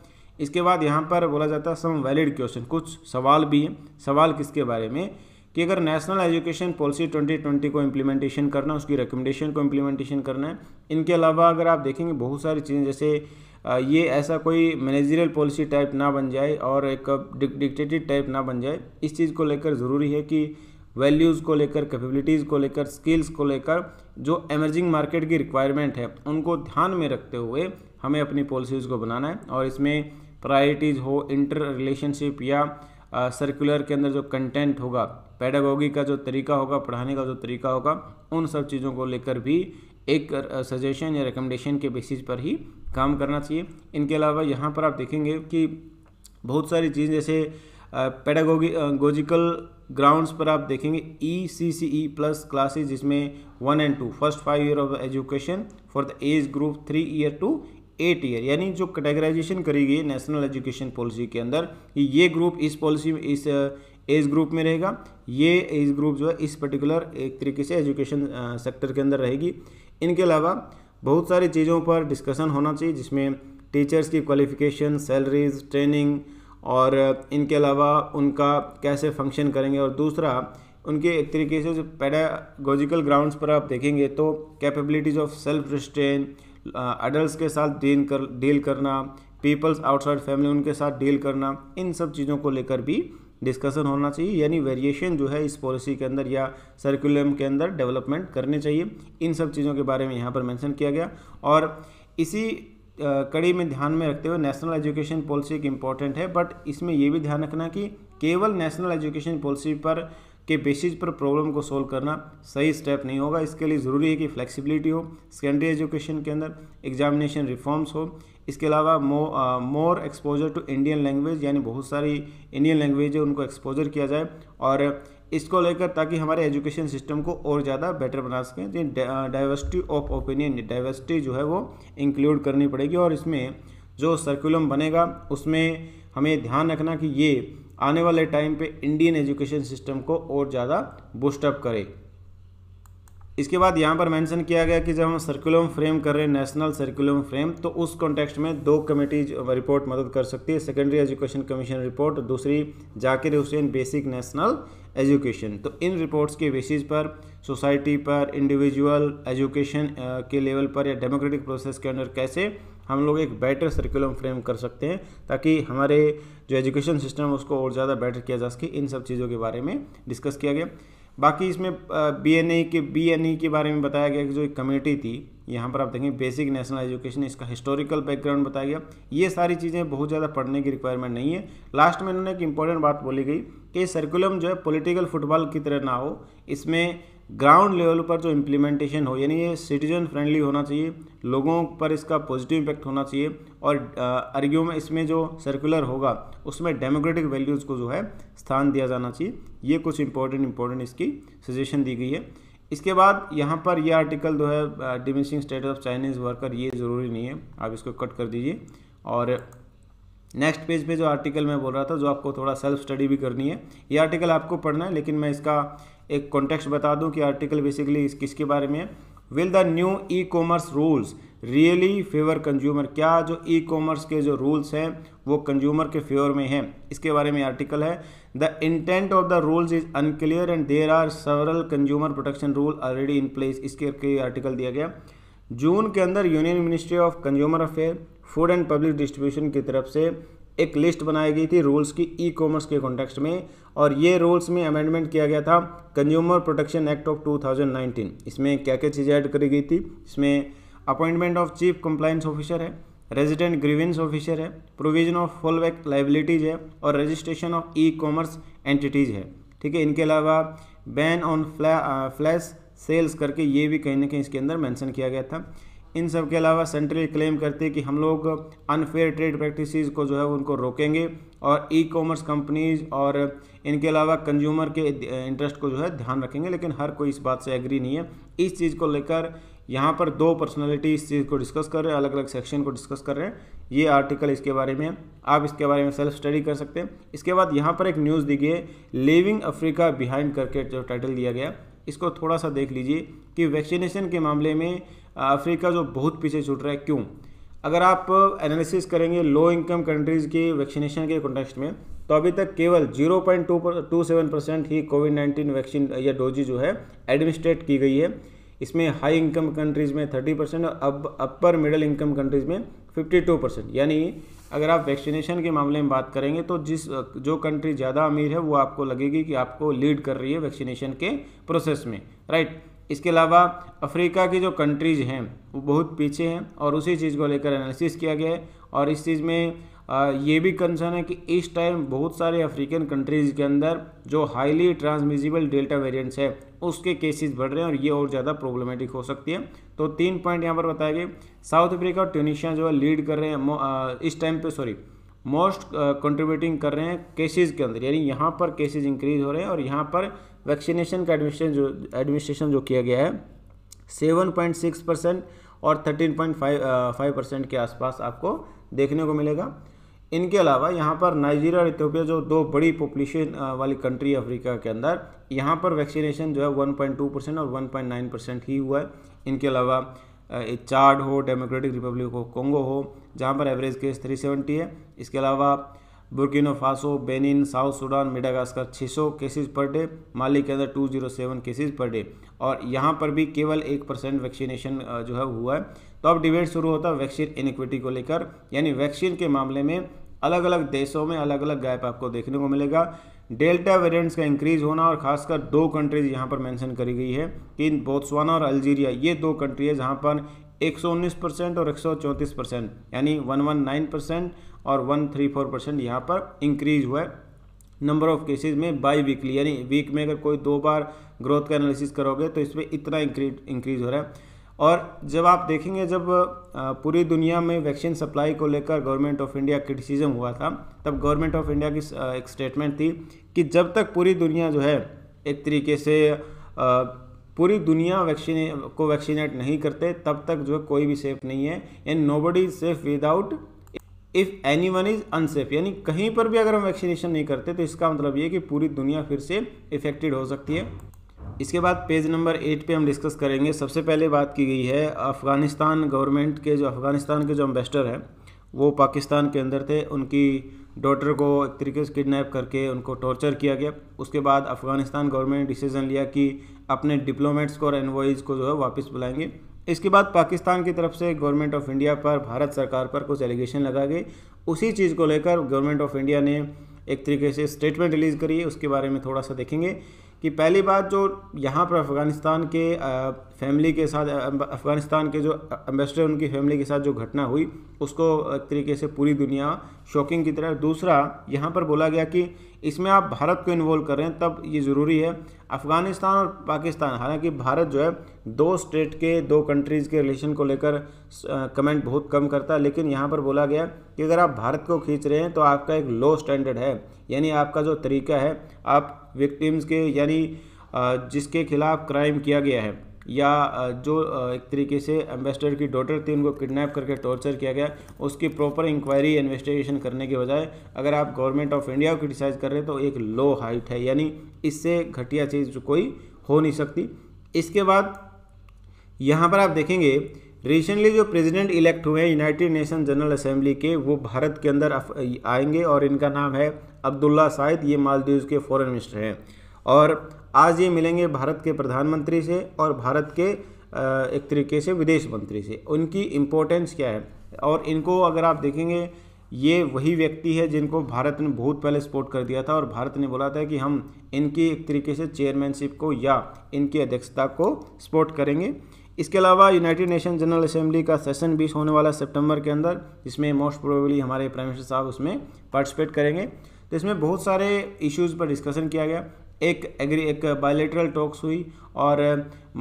इसके बाद यहाँ पर बोला जाता है सम वैलिड क्वेश्चन कुछ सवाल भी हैं सवाल किसके बारे में कि अगर नेशनल एजुकेशन पॉलिसी 2020 को इम्प्लीमेंटेशन करना उसकी रिकमेंडेशन को इम्प्लीमेंटेशन करना है इनके अलावा अगर आप देखेंगे बहुत सारी चीज़ें जैसे ये ऐसा कोई मैनेजरियल पॉलिसी टाइप ना बन जाए और एक डिक्टेटिव टाइप ना बन जाए इस चीज़ को लेकर ज़रूरी है कि वैल्यूज़ को लेकर कैपेबिलिटीज़ को लेकर स्किल्स को लेकर जो एमर्जिंग मार्केट की रिक्वायरमेंट है उनको ध्यान में रखते हुए हमें अपनी पॉलिसीज़ को बनाना है और इसमें प्रायोरिटीज़ हो इंटर रिलेशनशिप या सर्कुलर के अंदर जो कंटेंट होगा पैडागोगी का जो तरीका होगा पढ़ाने का जो तरीका होगा उन सब चीज़ों को लेकर भी एक सजेशन या रिकमेंडेशन के बेसिस पर ही काम करना चाहिए इनके अलावा यहाँ पर आप देखेंगे कि बहुत सारी चीज़ जैसे पैडागोगोजिकल गोजिकल ग्राउंड्स पर आप देखेंगे E C C E plus classes जिसमें one and two first five year of education for the age group three year to eight year यानी जो कैटेगराइजेशन करी गई है नेशनल एजुकेशन पॉलिसी के अंदर ये ग्रुप इस पॉलिसी में इस एज ग्रुप में रहेगा ये एज ग्रुप जो है इस पर्टिकुलर एक तरीके से एजुकेशन सेक्टर के अंदर रहेगी इनके अलावा बहुत सारी चीज़ों पर डिस्कशन होना चाहिए जिसमें टीचर्स की क्वालिफिकेशन सैलरीज ट्रेनिंग और इनके अलावा उनका कैसे फंक्शन करेंगे और दूसरा उनके एक तरीके से जो पैडागोजिकल ग्राउंड्स पर आप देखेंगे तो capabilities of self restrain adult के साथ डील कर डील करना पीपल्स आउटसाइड फैमिली उनके साथ डील करना इन सब चीज़ों को लेकर भी डिस्कशन होना चाहिए यानी वेरिएशन जो है इस पॉलिसी के अंदर या सर्कुलम के अंदर डेवलपमेंट करनी चाहिए इन सब चीज़ों के बारे में यहाँ पर मैंशन किया गया और इसी कड़ी में ध्यान में रखते हुए नेशनल एजुकेशन पॉलिसी एक इम्पॉर्टेंट है बट इसमें यह भी ध्यान रखना कि केवल नेशनल एजुकेशन पॉलिसी पर के बेसिस पर प्रॉब्लम को सोल्व करना सही स्टेप नहीं होगा इसके लिए ज़रूरी है कि फ्लेक्सिबिलिटी हो सेकेंडरी एजुकेशन के अंदर एग्जामिनेशन रिफॉर्म्स हो इसके अलावा more exposure to Indian language यानी बहुत सारी इंडियन लैंग्वेज है उनको एक्सपोजर किया जाए और इसको लेकर ताकि हमारे एजुकेशन सिस्टम को और ज़्यादा बेटर बना सकें डाइवर्सिटी ऑफ ओपिनियन डाइवर्सिटी जो है वो इंक्लूड करनी पड़ेगी और इसमें जो सर्कुलम बनेगा उसमें हमें ध्यान रखना कि ये आने वाले टाइम पे इंडियन एजुकेशन सिस्टम को और ज़्यादा बूस्टअप करे इसके बाद यहाँ पर मेंशन किया गया कि जब हम सर्कुलम फ्रेम कर रहे हैं नेशनल सर्कुलम फ्रेम तो उस कॉन्टेक्स्ट में दो कमेटीज रिपोर्ट मदद कर सकती है सेकेंडरी एजुकेशन कमीशन रिपोर्ट दूसरी Zakir Hussain basic national education तो इन रिपोर्ट्स के बेसिस पर सोसाइटी पर इंडिविजुअल एजुकेशन के लेवल पर या डेमोक्रेटिक प्रोसेस के अंदर कैसे हम लोग एक बेटर सर्कुलम फ्रेम कर सकते हैं ताकि हमारे जो एजुकेशन सिस्टम उसको और ज़्यादा बेटर किया जा सके इन सब चीज़ों के बारे में डिस्कस किया गया बाकी इसमें बी एन ई के बी एन ई के बारे में बताया गया कि जो एक कमेटी थी यहाँ पर आप देखें बेसिक नेशनल एजुकेशन इसका हिस्टोरिकल बैकग्राउंड बताया गया ये सारी चीज़ें बहुत ज़्यादा पढ़ने की रिक्वायरमेंट नहीं है लास्ट में इन्होंने एक इंपॉर्टेंट बात बोली गई कि सर्कुलम जो है पॉलिटिकल फुटबॉल की तरह ना हो इसमें ग्राउंड लेवल पर जो इम्प्लीमेंटेशन हो यानी ये सिटीजन फ्रेंडली होना चाहिए लोगों पर इसका पॉजिटिव इम्पैक्ट होना चाहिए और अर्ग्यू में इसमें जो सर्कुलर होगा उसमें डेमोक्रेटिक वैल्यूज़ को जो है स्थान दिया जाना चाहिए ये कुछ इंपॉर्टेंट इंपॉर्टेंट इसकी सजेशन दी गई है इसके बाद यहाँ पर यह आर्टिकल जो है diminishing state of Chinese worker ये ज़रूरी नहीं है आप इसको कट कर दीजिए और नेक्स्ट पेज पे जो आर्टिकल मैं बोल रहा था जो आपको थोड़ा सेल्फ स्टडी भी करनी है ये आर्टिकल आपको पढ़ना है लेकिन मैं इसका एक कॉन्टेक्स्ट बता दूं कि आर्टिकल बेसिकली इस किसके बारे में है will the new E commerce rules really favour consumer क्या जो ई e कॉमर्स के जो रूल्स हैं वो कंज्यूमर के फेवर में हैं इसके बारे में आर्टिकल है the intent of the rules is unclear and there are several consumer protection rule already in place इसके आर्टिकल दिया गया जून के अंदर union ministry of consumer affair food and public distribution की तरफ से एक लिस्ट बनाई गई थी रूल्स की ई कॉमर्स के कॉन्टेक्स्ट में और ये रूल्स में अमेंडमेंट किया गया था कंज्यूमर प्रोटेक्शन एक्ट ऑफ 2019 इसमें क्या क्या चीज़ें ऐड करी गई थी इसमें appointment of chief compliance officer है रेजिडेंट ग्रीवेंस ऑफिसर है provision of fall back liabilities है और registration of E commerce entities है ठीक है इनके अलावा बैन ऑन फ्लैश सेल्स करके ये भी कहीं ना कहीं इसके अंदर मैंशन किया गया था इन सब के अलावा सेंट्रल क्लेम करती है कि हम लोग अनफेयर ट्रेड प्रैक्टिसेस को जो है उनको रोकेंगे और ई कॉमर्स कंपनीज और इनके अलावा कंज्यूमर के इंटरेस्ट को जो है ध्यान रखेंगे लेकिन हर कोई इस बात से एग्री नहीं है इस चीज़ को लेकर यहाँ पर दो पर्सनैलिटी इस चीज़ को डिस्कस कर रहे हैं अलग अलग सेक्शन को डिस्कस कर रहे हैं ये आर्टिकल इसके बारे में आप इसके बारे में सेल्फ स्टडी कर सकते हैं इसके बाद यहाँ पर एक न्यूज़ दी गई लिविंग अफ्रीका बिहाइंड करके जो टाइटल दिया गया इसको थोड़ा सा देख लीजिए कि वैक्सीनेशन के मामले में अफ्रीका जो बहुत पीछे छूट रहा है क्यों अगर आप एनालिसिस करेंगे लो इनकम कंट्रीज़ की वैक्सीनेशन के कॉन्टेक्स्ट में तो अभी तक केवल 0.27 परसेंट ही कोविड 19 वैक्सीन या डोजी जो है एडमिनिस्ट्रेट की गई है इसमें हाई इनकम कंट्रीज़ में 30 परसेंट और अब अपर मिडिल इनकम कंट्रीज़ में 52 परसेंट यानी अगर आप वैक्सीनेशन के मामले में बात करेंगे तो जिस जो कंट्री ज़्यादा अमीर है वो आपको लगेगी कि आपको लीड कर रही है वैक्सीनेशन के प्रोसेस में राइट इसके अलावा अफ्रीका की जो कंट्रीज़ हैं वो बहुत पीछे हैं और उसी चीज़ को लेकर एनालिसिस किया गया है और इस चीज़ में ये भी कंसर्न है कि इस टाइम बहुत सारे अफ्रीकन कंट्रीज़ के अंदर जो हाईली ट्रांसमिजिबल डेल्टा वेरिएंट्स है उसके केसेस बढ़ रहे हैं और ये और ज़्यादा प्रॉब्लमेटिक हो सकती है तो तीन पॉइंट यहाँ पर बताया गया साउथ अफ्रीका और ट्यूनिशिया जो है लीड कर रहे हैं इस टाइम पे सॉरी मोस्ट कंट्रीब्यूटिंग कर रहे हैं केसेस के अंदर यानी यहाँ पर केसेस इंक्रीज हो रहे हैं और यहाँ पर वैक्सीनेशन का एडमिशन जो एडमिनिस्ट्रेशन जो किया गया है सेवन पॉइंट सिक्स परसेंट और thirteen point five five percent के आसपास आपको देखने को मिलेगा इनके अलावा यहाँ पर नाइजीरिया और इथियोपिया जो दो बड़ी पॉपुलेशन वाली कंट्री अफ्रीका के अंदर यहाँ पर वैक्सीनेशन जो है 1.2 परसेंट और 1.9 परसेंट ही हुआ है इनके अलावा चार्ड हो डेमोक्रेटिक रिपब्लिक ऑफ कोंगो हो जहाँ पर एवरेज केस सेवेंटी है इसके अलावा Burkina Faso Benin South Sudan Madagascar 600 cases per day Mali के अंदर 207 केसेस पर डे और यहाँ पर भी केवल एक परसेंट वैक्सीनेशन जो है हुआ है तो अब डिबेट शुरू होता है वैक्सीन इनिक्विटी को लेकर यानी वैक्सीन के मामले में अलग अलग देशों में अलग अलग गैप आपको देखने को मिलेगा डेल्टा वेरिएंट्स का इंक्रीज होना और खासकर दो कंट्रीज यहाँ पर मेंशन करी गई है कि बोत्सवाना और अल्जीरिया ये दो कंट्री है जहाँ पर उन्नीस परसेंट और चौंतीस परसेंट यानी नाइन परसेंट और वन थ्री फोर परसेंट यहाँ पर इंक्रीज हुआ है नंबर ऑफ केसेस में बाई वीकली यानी वीक में अगर कोई दो बार ग्रोथ का एनालिसिस करोगे तो इसमें इतना इंक्रीज इंक्रीज हो रहा है और जब आप देखेंगे जब पूरी दुनिया में वैक्सीन सप्लाई को लेकर गवर्नमेंट ऑफ इंडिया क्रिटिसिज्म हुआ था तब गवर्नमेंट ऑफ इंडिया की एक स्टेटमेंट थी कि जब तक पूरी दुनिया जो है एक तरीके से पूरी दुनिया वैक्सीने को वैक्सीनेट नहीं करते तब तक जो है कोई भी सेफ नहीं है and nobody safe without if anyone is unsafe यानी कहीं पर भी अगर हम वैक्सीनेशन नहीं करते तो इसका मतलब ये कि पूरी दुनिया फिर से इफेक्टेड हो सकती है इसके बाद पेज नंबर एट पे हम डिस्कस करेंगे सबसे पहले बात की गई है अफ़गानिस्तान गवर्नमेंट के जो अफ़गानिस्तान के जो एम्बेसडर हैं वो पाकिस्तान के अंदर थे उनकी डॉटर को एक तरीके से किडनैप करके उनको टॉर्चर किया गया उसके बाद अफ़गानिस्तान गवर्नमेंट ने डिसीज़न लिया कि अपने डिप्लोमेट्स को और एनवॉइज़ को जो है वापस बुलाएंगे इसके बाद पाकिस्तान की तरफ से गवर्नमेंट ऑफ इंडिया पर भारत सरकार पर कुछ एलिगेशन लगा गए उसी चीज़ को लेकर गवर्नमेंट ऑफ इंडिया ने एक तरीके से स्टेटमेंट रिलीज़ करी है उसके बारे में थोड़ा सा देखेंगे कि पहली बात जो यहाँ पर अफ़गानिस्तान के फैमिली के साथ अफ़गानिस्तान के जो एम्बेसडर उनकी फैमिली के साथ जो घटना हुई उसको एक तरीके से पूरी दुनिया शॉकिंग की तरह दूसरा यहाँ पर बोला गया कि इसमें आप भारत को इन्वॉल्व कर रहे हैं तब ये ज़रूरी है अफ़गानिस्तान और पाकिस्तान हालांकि भारत जो है दो स्टेट के दो कंट्रीज़ के रिलेशन को लेकर कमेंट बहुत कम करता है लेकिन यहाँ पर बोला गया कि अगर आप भारत को खींच रहे हैं तो आपका एक लो स्टैंडर्ड है यानी आपका जो तरीका है आप विक्टिम्स के यानी जिसके खिलाफ क्राइम किया गया है या जो एक तरीके से एम्बेसडर की डॉटर थी उनको किडनैप करके टॉर्चर किया गया उसकी प्रॉपर इंक्वायरी इन्वेस्टिगेशन करने के बजाय अगर आप गवर्नमेंट ऑफ इंडिया को क्रिटिसाइज़ कर रहे हैं तो एक लो हाइट है यानी इससे घटिया चीज़ कोई हो नहीं सकती इसके बाद यहाँ पर आप देखेंगे रिसेंटली जो प्रेसिडेंट इलेक्ट हुए हैं यूनाइटेड नेशन जनरल असेंबली के वो भारत के अंदर आएंगे और इनका नाम है अब्दुल्ला शाहिद ये मालदीव के फॉरेन मिनिस्टर हैं और आज ये मिलेंगे भारत के प्रधानमंत्री से और भारत के एक तरीके से विदेश मंत्री से उनकी इम्पोर्टेंस क्या है और इनको अगर आप देखेंगे ये वही व्यक्ति है जिनको भारत ने बहुत पहले सपोर्ट कर दिया था और भारत ने बोला था कि हम इनकी एक तरीके से चेयरमैनशिप को या इनकी अध्यक्षता को सपोर्ट करेंगे इसके अलावा यूनाइटेड नेशन जनरल असेंबली का सेशन बीस होने वाला सितंबर के अंदर जिसमें मोस्ट प्रोबेबली हमारे प्राइम मिनिस्टर साहब उसमें पार्टिसिपेट करेंगे तो इसमें बहुत सारे इश्यूज़ पर डिस्कशन किया गया एक एग्री एक बायोलेटरल टॉक्स हुई और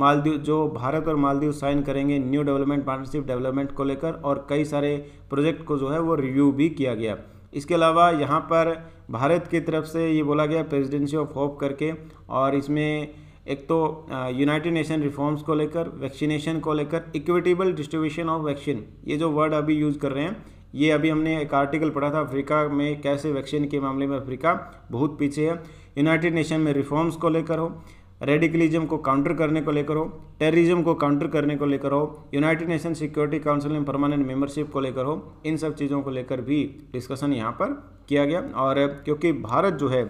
मालदीव जो भारत और मालदीव साइन करेंगे न्यू डेवलपमेंट पार्टनरशिप डेवलपमेंट को लेकर और कई सारे प्रोजेक्ट को जो है वो रिव्यू भी किया गया इसके अलावा यहाँ पर भारत की तरफ से ये बोला गया प्रेजिडेंसी ऑफ होप करके और इसमें एक तो यूनाइटेड नेशन रिफॉर्म्स को लेकर वैक्सीनेशन को लेकर इक्विटेबल डिस्ट्रीब्यूशन ऑफ वैक्सीन ये जो वर्ड अभी यूज़ कर रहे हैं ये अभी हमने एक आर्टिकल पढ़ा था अफ्रीका में कैसे वैक्सीन के मामले में अफ्रीका बहुत पीछे है यूनाइटेड नेशन में रिफॉर्म्स को लेकर हो रेडिकलिज्म को काउंटर करने को लेकर हो टेररिज्म को काउंटर करने को लेकर हो यूनाइटेड नेशन सिक्योरिटी काउंसिल में परमानेंट मेंबरशिप को लेकर हो इन सब चीज़ों को लेकर भी डिस्कशन यहाँ पर किया गया और क्योंकि भारत जो है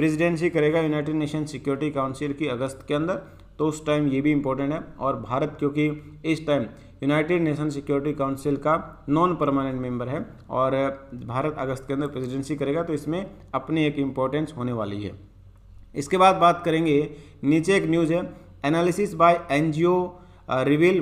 प्रेसिडेंसी करेगा यूनाइटेड नेशन सिक्योरिटी काउंसिल की अगस्त के अंदर तो उस टाइम ये भी इम्पोर्टेंट है और भारत क्योंकि इस time United Nation Security Council का नॉन परमानेंट मेंबर है और भारत अगस्त के अंदर प्रेसिडेंसी करेगा तो इसमें अपनी एक इम्पोर्टेंस होने वाली है इसके बाद बात करेंगे नीचे एक न्यूज़ है analysis by N reveal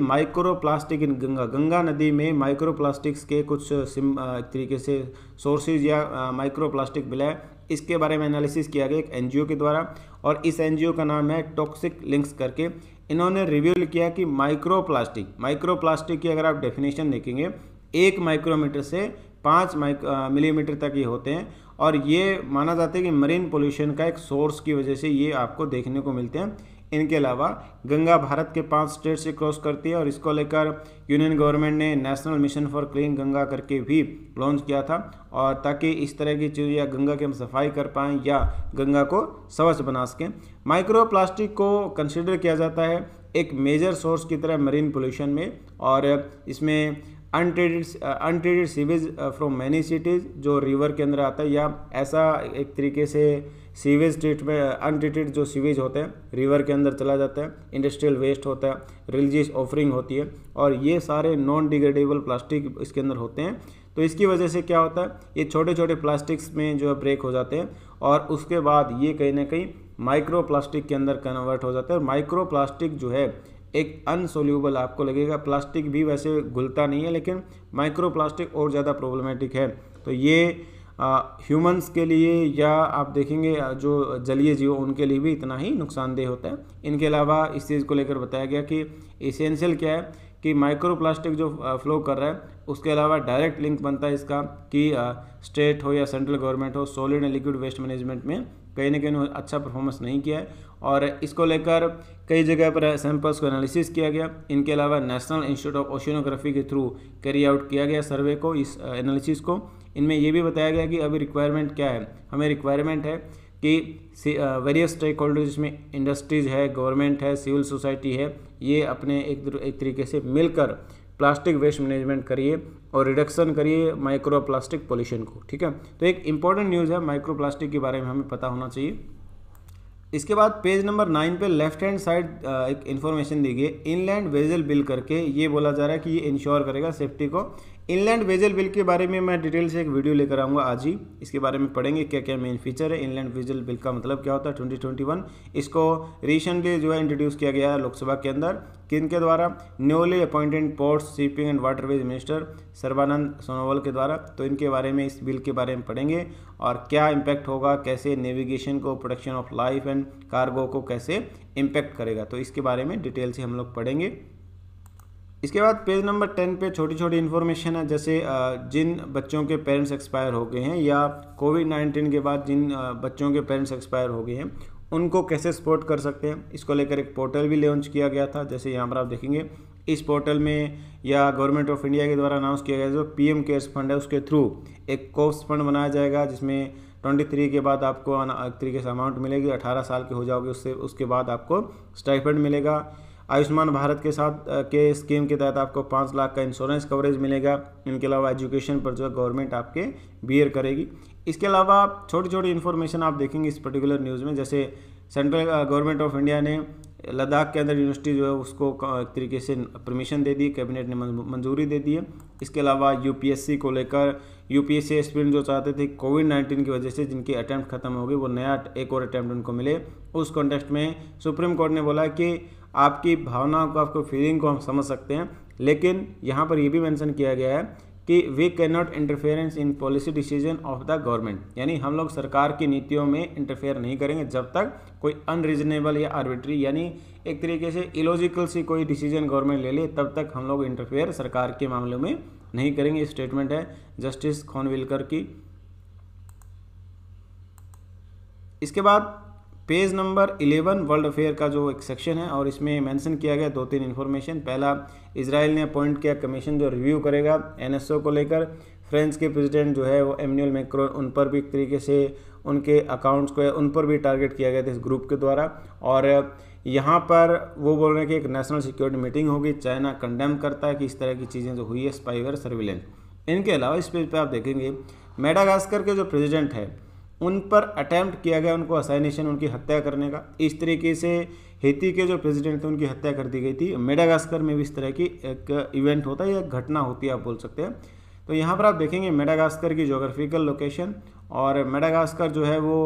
plastic in Ganga Ganga नदी में माइक्रो प्लास्टिक्स के कुछ uh, तरीके से सोर्सेज या प्लास्टिक uh, मिला है इसके बारे में एनालिसिस किया गया एक एनजीओ के द्वारा और इस एनजीओ का नाम है टॉक्सिक लिंक्स करके इन्होंने रिव्यूल किया कि माइक्रोप्लास्टिक माइक्रोप्लास्टिक की अगर आप डेफिनेशन देखेंगे एक माइक्रोमीटर से पाँच मिलीमीटर तक ये होते हैं और ये माना जाता है कि मरीन पोल्यूशन का एक सोर्स की वजह से ये आपको देखने को मिलते हैं इनके अलावा गंगा भारत के पांच स्टेट से क्रॉस करती है और इसको लेकर यूनियन गवर्नमेंट ने national mission for clean Ganga करके भी लॉन्च किया था और ताकि इस तरह की चीज़ या गंगा की हम सफाई कर पाएँ या गंगा को स्वच्छ बना सकें माइक्रो प्लास्टिक को कंसिडर किया जाता है एक मेजर सोर्स की तरह मरीन पोल्यूशन में और इसमें untreated untreated sewage from many cities जो रिवर के अंदर आता है या ऐसा एक तरीके से सीवेज ट्रीट में अनट्रीटेड जो सीवेज होते हैं रिवर के अंदर चला जाता है इंडस्ट्रियल वेस्ट होता है रिलीजियस ऑफरिंग होती है और ये सारे नॉन डिग्रेडेबल प्लास्टिक इसके अंदर होते हैं तो इसकी वजह से क्या होता है ये छोटे छोटे प्लास्टिक्स में जो है ब्रेक हो जाते हैं और उसके बाद ये कहीं ना कहीं माइक्रो प्लास्टिक के अंदर कन्वर्ट हो जाता है और माइक्रो प्लास्टिक जो है एक अनसोल्यूबल आपको लगेगा प्लास्टिक भी वैसे घुलता नहीं है लेकिन माइक्रो प्लास्टिक और ज़्यादा प्रॉब्लमेटिक है तो ये ह्यूमंस के लिए या आप देखेंगे जो जलीय जीव उनके लिए भी इतना ही नुकसानदेह होता है इनके अलावा इस चीज़ को लेकर बताया गया कि इसेंशियल क्या है कि माइक्रोप्लास्टिक जो फ्लो कर रहा है उसके अलावा डायरेक्ट लिंक बनता है इसका कि स्टेट हो या सेंट्रल गवर्नमेंट हो solid and liquid waste management में कहीं ना कहीं अच्छा परफॉर्मेंस नहीं किया है और इसको लेकर कई जगह पर सैंपल्स को एनालिसिस किया गया इनके अलावा नेशनल इंस्टीट्यूट ऑफ ओशियनोग्राफी के थ्रू कैरी आउट किया गया सर्वे को इस एनालिसिस को इनमें यह भी बताया गया कि अभी रिक्वायरमेंट क्या है हमें रिक्वायरमेंट है कि वेरियस स्टेक होल्डर जिसमें इंडस्ट्रीज है गवर्नमेंट है सिविल सोसाइटी है ये अपने एक एक तरीके से मिलकर प्लास्टिक वेस्ट मैनेजमेंट करिए और रिडक्शन करिए माइक्रो प्लास्टिक पोल्यूशन को ठीक है तो एक इंपॉर्टेंट न्यूज़ है माइक्रो प्लास्टिक के बारे में हमें पता होना चाहिए इसके बाद पेज नंबर नाइन पे लेफ्ट हैंड साइड एक इन्फॉर्मेशन दी गई इनलैंड वेजल बिल करके ये बोला जा रहा है कि ये इंश्योर करेगा सेफ्टी को इनलैंड वेजल बिल के बारे में मैं डिटेल से एक वीडियो लेकर आऊँगा आज ही इसके बारे में पढ़ेंगे क्या क्या मेन फीचर है इनलैंड वेजल बिल का मतलब क्या होता है 2021 इसको रिसेंटली जो है इंट्रोड्यूस किया गया है लोकसभा के अंदर के द्वारा newly appointed ports shipping and waterways minister Sarbananda Sonowal के द्वारा तो इनके बारे में इस बिल के बारे में पढ़ेंगे और क्या इम्पैक्ट होगा कैसे नेविगेशन को production of life and cargo को कैसे इम्पैक्ट करेगा तो इसके बारे में डिटेल से हम लोग पढ़ेंगे इसके बाद पेज नंबर टेन पे छोटी छोटी इन्फॉर्मेशन है जैसे जिन बच्चों के पेरेंट्स एक्सपायर हो गए हैं या कोविड नाइन्टीन के बाद जिन बच्चों के पेरेंट्स एक्सपायर हो गए हैं उनको कैसे सपोर्ट कर सकते हैं इसको लेकर एक पोर्टल भी लॉन्च किया गया था जैसे यहाँ पर आप देखेंगे इस पोर्टल में या गवर्नमेंट ऑफ इंडिया के द्वारा अनाउंस किया गया जो पी एम केयर्स फंड है उसके थ्रू एक कोर्स फंड बनाया जाएगा जिसमें ट्वेंटी थ्री के बाद आपको एक तरीके से अमाउंट मिलेगी अठारह साल के हो जाओगे उससे उसके बाद आपको स्टाइफंड मिलेगा आयुष्मान भारत के साथ के स्कीम के तहत आपको पाँच लाख का इंश्योरेंस कवरेज मिलेगा इनके अलावा एजुकेशन पर जो है गवर्नमेंट आपके बियर करेगी इसके अलावा छोटी छोटी इन्फॉर्मेशन आप देखेंगे इस पर्टिकुलर न्यूज़ में जैसे सेंट्रल गवर्नमेंट ऑफ इंडिया ने लद्दाख के अंदर यूनिवर्सिटी जो है उसको एक तरीके से परमिशन दे दी कैबिनेट ने मंजूरी दे दी है इसके अलावा यूपीएससी को लेकर यूपीएससी एस्पिरेंट जो चाहते थे कोविड नाइन्टीन की वजह से जिनके अटैम्प्ट खत्म हो गए वो नया एक और अटैम्प्ट उनको मिले उस कॉन्टेक्स्ट में सुप्रीम कोर्ट ने बोला कि आपकी भावनाओं को आपको फीलिंग को हम समझ सकते हैं लेकिन यहाँ पर यह भी मैंशन किया गया है कि we can not interference in policy decision of the government यानी हम लोग सरकार की नीतियों में इंटरफेयर नहीं करेंगे जब तक कोई अनरीजनेबल या आर्बिट्री यानी एक तरीके से इलॉजिकल सी कोई डिसीजन गवर्नमेंट ले ले तब तक हम लोग इंटरफेयर सरकार के मामलों में नहीं करेंगे स्टेटमेंट है जस्टिस खोनविलकर की इसके बाद पेज नंबर 11 वर्ल्ड अफेयर का जो एक सेक्शन है और इसमें मेंशन किया गया दो तीन इन्फॉर्मेशन पहला इसराइल ने अपॉइंट किया कमीशन जो रिव्यू करेगा एनएसओ को लेकर फ्रेंच के प्रेसिडेंट जो है वो एमन्यूल मैक्रोन उन पर भी एक तरीके से उनके अकाउंट्स को उन पर भी टारगेट किया गया था इस ग्रुप के द्वारा और यहाँ पर वो बोल रहे हैं कि एक नेशनल सिक्योरिटी मीटिंग होगी चाइना कंडेम करता है कि इस तरह की चीज़ें जो हुई है स्पाइवर सर्विलेंस इनके अलावा इस पेज पर आप देखेंगे मेडागास्कर के जो प्रेजिडेंट है उन पर अटैम्प्ट किया गया उनको असाइनेशन उनकी हत्या करने का इस तरीके से हेती के जो प्रेसिडेंट थे उनकी हत्या कर दी गई थी मेडागास्कर में भी इस तरह की एक इवेंट होता है या घटना होती है आप बोल सकते हैं तो यहाँ पर आप देखेंगे मेडागास्कर की जोग्राफिकल लोकेशन और मेडागास्कर जो है वो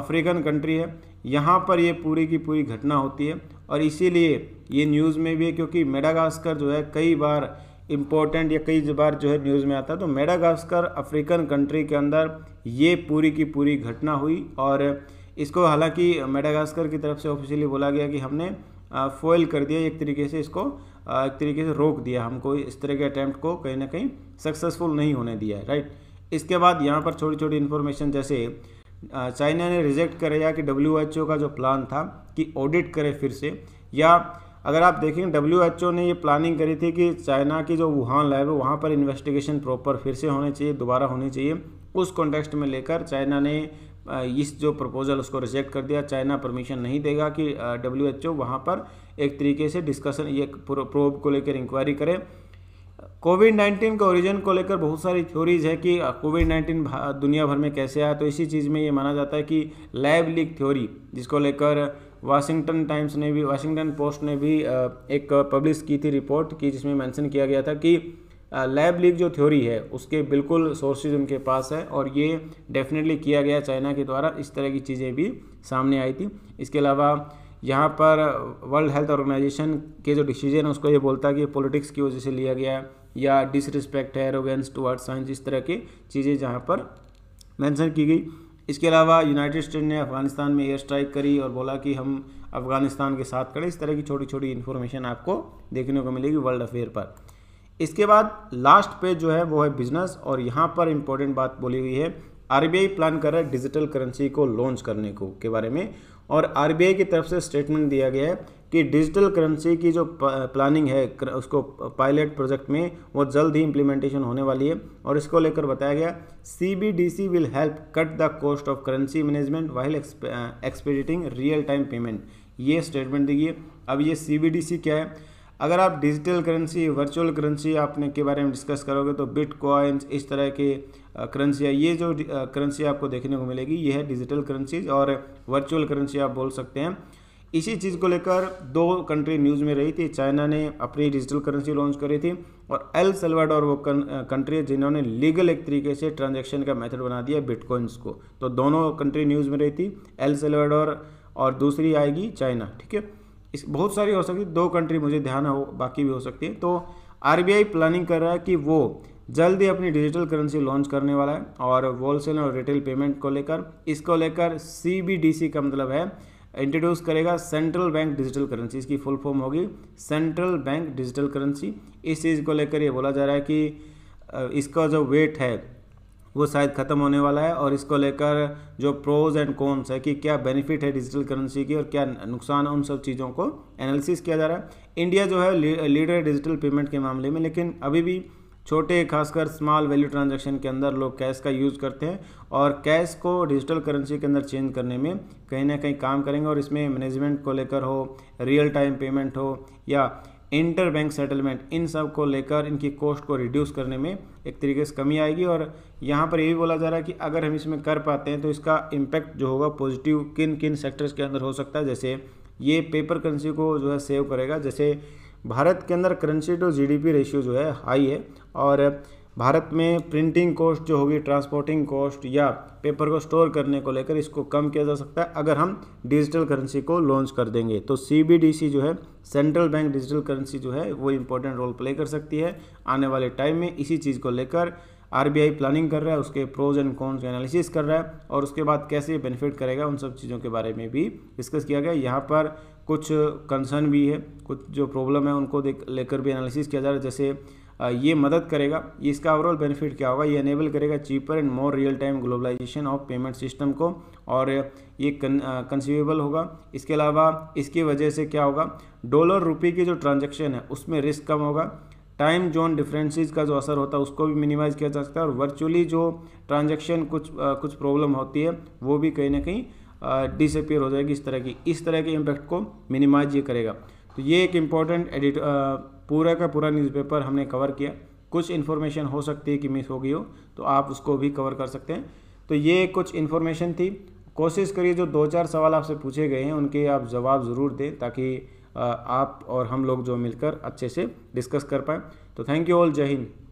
अफ्रीकन कंट्री है यहाँ पर ये पूरी की पूरी घटना होती है और इसीलिए ये न्यूज़ में भी है क्योंकि मेडागास्कर जो है कई बार इम्पोर्टेंट या कई बार जो है न्यूज़ में आता है तो मेडागास्कर अफ्रीकन कंट्री के अंदर ये पूरी की पूरी घटना हुई और इसको हालांकि मेडागास्कर की तरफ से ऑफिशियली बोला गया कि हमने फॉइल कर दिया एक तरीके से इसको एक तरीके से रोक दिया हमको इस तरह के अटैम्प्ट को कहीं ना कहीं सक्सेसफुल नहीं होने दिया राइट इसके बाद यहाँ पर छोटी छोटी इन्फॉर्मेशन जैसे चाइना ने रिजेक्ट कराया कि डब्ल्यू का जो प्लान था कि ऑडिट करे फिर से या अगर आप देखें डब्ल्यू ने ये प्लानिंग करी थी कि चाइना की जो वुहान लैब है वहाँ पर इन्वेस्टिगेशन प्रॉपर फिर से होने चाहिए दोबारा होनी चाहिए उस कॉन्टेक्स्ट में लेकर चाइना ने इस जो प्रपोज़ल उसको रिजेक्ट कर दिया चाइना परमिशन नहीं देगा कि डब्ल्यू एच ओ वहाँ पर एक तरीके से डिस्कशन ये प्रोब को लेकर इंक्वायरी करे कोविड नाइन्टीन के ओरिजिन को लेकर बहुत सारी थ्योरीज है कि कोविड नाइन्टीन दुनिया भर में कैसे आया तो इसी चीज़ में ये माना जाता है कि लैब लीक थ्योरी जिसको लेकर वाशिंगटन टाइम्स ने भी वाशिंगटन पोस्ट ने भी एक पब्लिश की थी रिपोर्ट की जिसमें मेंशन किया गया था कि लैब लीक जो थ्योरी है उसके बिल्कुल सोर्सेज उनके पास है और ये डेफिनेटली किया गया चाइना के द्वारा इस तरह की चीज़ें भी सामने आई थी इसके अलावा यहाँ पर वर्ल्ड हेल्थ ऑर्गेनाइजेशन के जो डिसीजन है उसको ये बोलता है कि पॉलिटिक्स की वजह से लिया गया है या डिसरिस्पेक्ट है एरोगेंस टुवर्ड्स साइंस इस तरह की चीज़ें जहाँ पर मेंशन की गई इसके अलावा यूनाइटेड स्टेट ने अफ़गानिस्तान में एयर स्ट्राइक करी और बोला कि हम अफ़गानिस्तान के साथ खड़े इस तरह की छोटी छोटी इन्फॉर्मेशन आपको देखने को मिलेगी वर्ल्ड अफेयर पर इसके बाद लास्ट पेज जो है वो है बिजनेस और यहाँ पर इम्पोर्टेंट बात बोली हुई है आर प्लान कर रहा है डिजिटल करेंसी को लॉन्च करने को के बारे में और आर की तरफ से स्टेटमेंट दिया गया है कि डिजिटल करेंसी की जो प्लानिंग है उसको पायलट प्रोजेक्ट में वो जल्द ही इम्प्लीमेंटेशन होने वाली है और इसको लेकर बताया गया C B D C will help cut the cost of currency management while expediting real time payment ये स्टेटमेंट दीजिए अब ये सी बी डी सी क्या है अगर आप डिजिटल करेंसी वर्चुअल करेंसी आपने के बारे में डिस्कस करोगे तो बिटकॉइंस इस तरह के करेंसी ये जो करेंसी आपको देखने को मिलेगी ये है डिजिटल करेंसीज और वर्चुअल करेंसी आप बोल सकते हैं इसी चीज़ को लेकर दो कंट्री न्यूज़ में रही थी चाइना ने अपनी डिजिटल करेंसी लॉन्च करी थी और एल सल्वाडोर वो कंट्री है जिन्होंने लीगल एक तरीके से ट्रांजेक्शन का मेथड बना दिया बिटकॉइंस को तो दोनों कंट्री न्यूज़ में रही थी एल सल्वाडोर और दूसरी आएगी चाइना ठीक है इस बहुत सारी हो सकती दो कंट्री मुझे ध्यान हो बाकी भी हो सकती है तो आर प्लानिंग कर रहा है कि वो जल्द ही अपनी डिजिटल करेंसी लॉन्च करने वाला है और होलसेल और रिटेल पेमेंट को लेकर इसको लेकर सी का मतलब है इंट्रोड्यूस करेगा सेंट्रल बैंक डिजिटल करेंसी इसकी फुल फॉर्म होगी सेंट्रल बैंक डिजिटल करेंसी इस चीज़ को लेकर ये बोला जा रहा है कि इसका जो वेट है वो शायद ख़त्म होने वाला है और इसको लेकर जो प्रोज एंड कॉन्स है कि क्या बेनिफिट है डिजिटल करेंसी की और क्या नुकसान है उन सब चीज़ों को एनालिसिस किया जा रहा है इंडिया जो है लीडर है डिजिटल पेमेंट के मामले में लेकिन अभी भी छोटे खासकर स्मॉल वैल्यू ट्रांजैक्शन के अंदर लोग कैश का यूज़ करते हैं और कैश को डिजिटल करेंसी के अंदर चेंज करने में कहीं ना कहीं काम करेंगे और इसमें मैनेजमेंट को लेकर हो रियल टाइम पेमेंट हो या इंटर बैंक सेटलमेंट इन सब को लेकर इनकी कॉस्ट को रिड्यूस करने में एक तरीके से कमी आएगी और यहाँ पर ये भी बोला जा रहा है कि अगर हम इसमें कर पाते हैं तो इसका इम्पैक्ट जो होगा पॉजिटिव किन किन सेक्टर्स के अंदर हो सकता है जैसे ये पेपर करेंसी को जो है सेव करेगा जैसे भारत के अंदर करेंसी टू जीडीपी रेशियो जो है हाई है और भारत में प्रिंटिंग कॉस्ट जो होगी ट्रांसपोर्टिंग कॉस्ट या पेपर को स्टोर करने को लेकर इसको कम किया जा सकता है अगर हम डिजिटल करेंसी को लॉन्च कर देंगे तो सी जो है सेंट्रल बैंक डिजिटल करेंसी जो है वो इम्पोर्टेंट रोल प्ले कर सकती है आने वाले टाइम में इसी चीज़ को लेकर आरबीआई प्लानिंग कर रहा है उसके प्रोज एंड कॉन्स का एनालिसिस कर रहा है और उसके बाद कैसे बेनिफिट करेगा उन सब चीज़ों के बारे में भी डिस्कस किया गया यहाँ पर कुछ कंसर्न भी है कुछ जो प्रॉब्लम है उनको देख लेकर भी एनालिसिस किया जा रहा है जैसे ये मदद करेगा इसका ओवरऑल बेनिफिट क्या होगा ये एनेबल करेगा cheaper and more real time globalisation of payment system को और ये कंसीवेबल होगा इसके अलावा इसकी वजह से क्या होगा डॉलर रुपये की जो ट्रांजेक्शन है उसमें रिस्क कम होगा टाइम जोन डिफरेंसेस का जो असर होता है उसको भी मिनिमाइज किया जा सकता है और वर्चुअली जो ट्रांजेक्शन कुछ आ, कुछ प्रॉब्लम होती है वो भी कहीं ना कहीं डिसअपियर हो जाएगी इस तरह की इस तरह के इम्पैक्ट को मिनिमाइज ये करेगा तो ये एक इम्पॉर्टेंट एडिट पूरा का पूरा न्यूज़पेपर हमने कवर किया कुछ इन्फॉर्मेशन हो सकती है कि मिस हो गई हो तो आप उसको भी कवर कर सकते हैं तो ये कुछ इन्फॉर्मेशन थी कोशिश करिए जो दो चार सवाल आपसे पूछे गए हैं उनके आप जवाब ज़रूर दें ताकि आप और हम लोग जो मिलकर अच्छे से डिस्कस कर पाएँ तो थैंक यू ऑल जय हिंद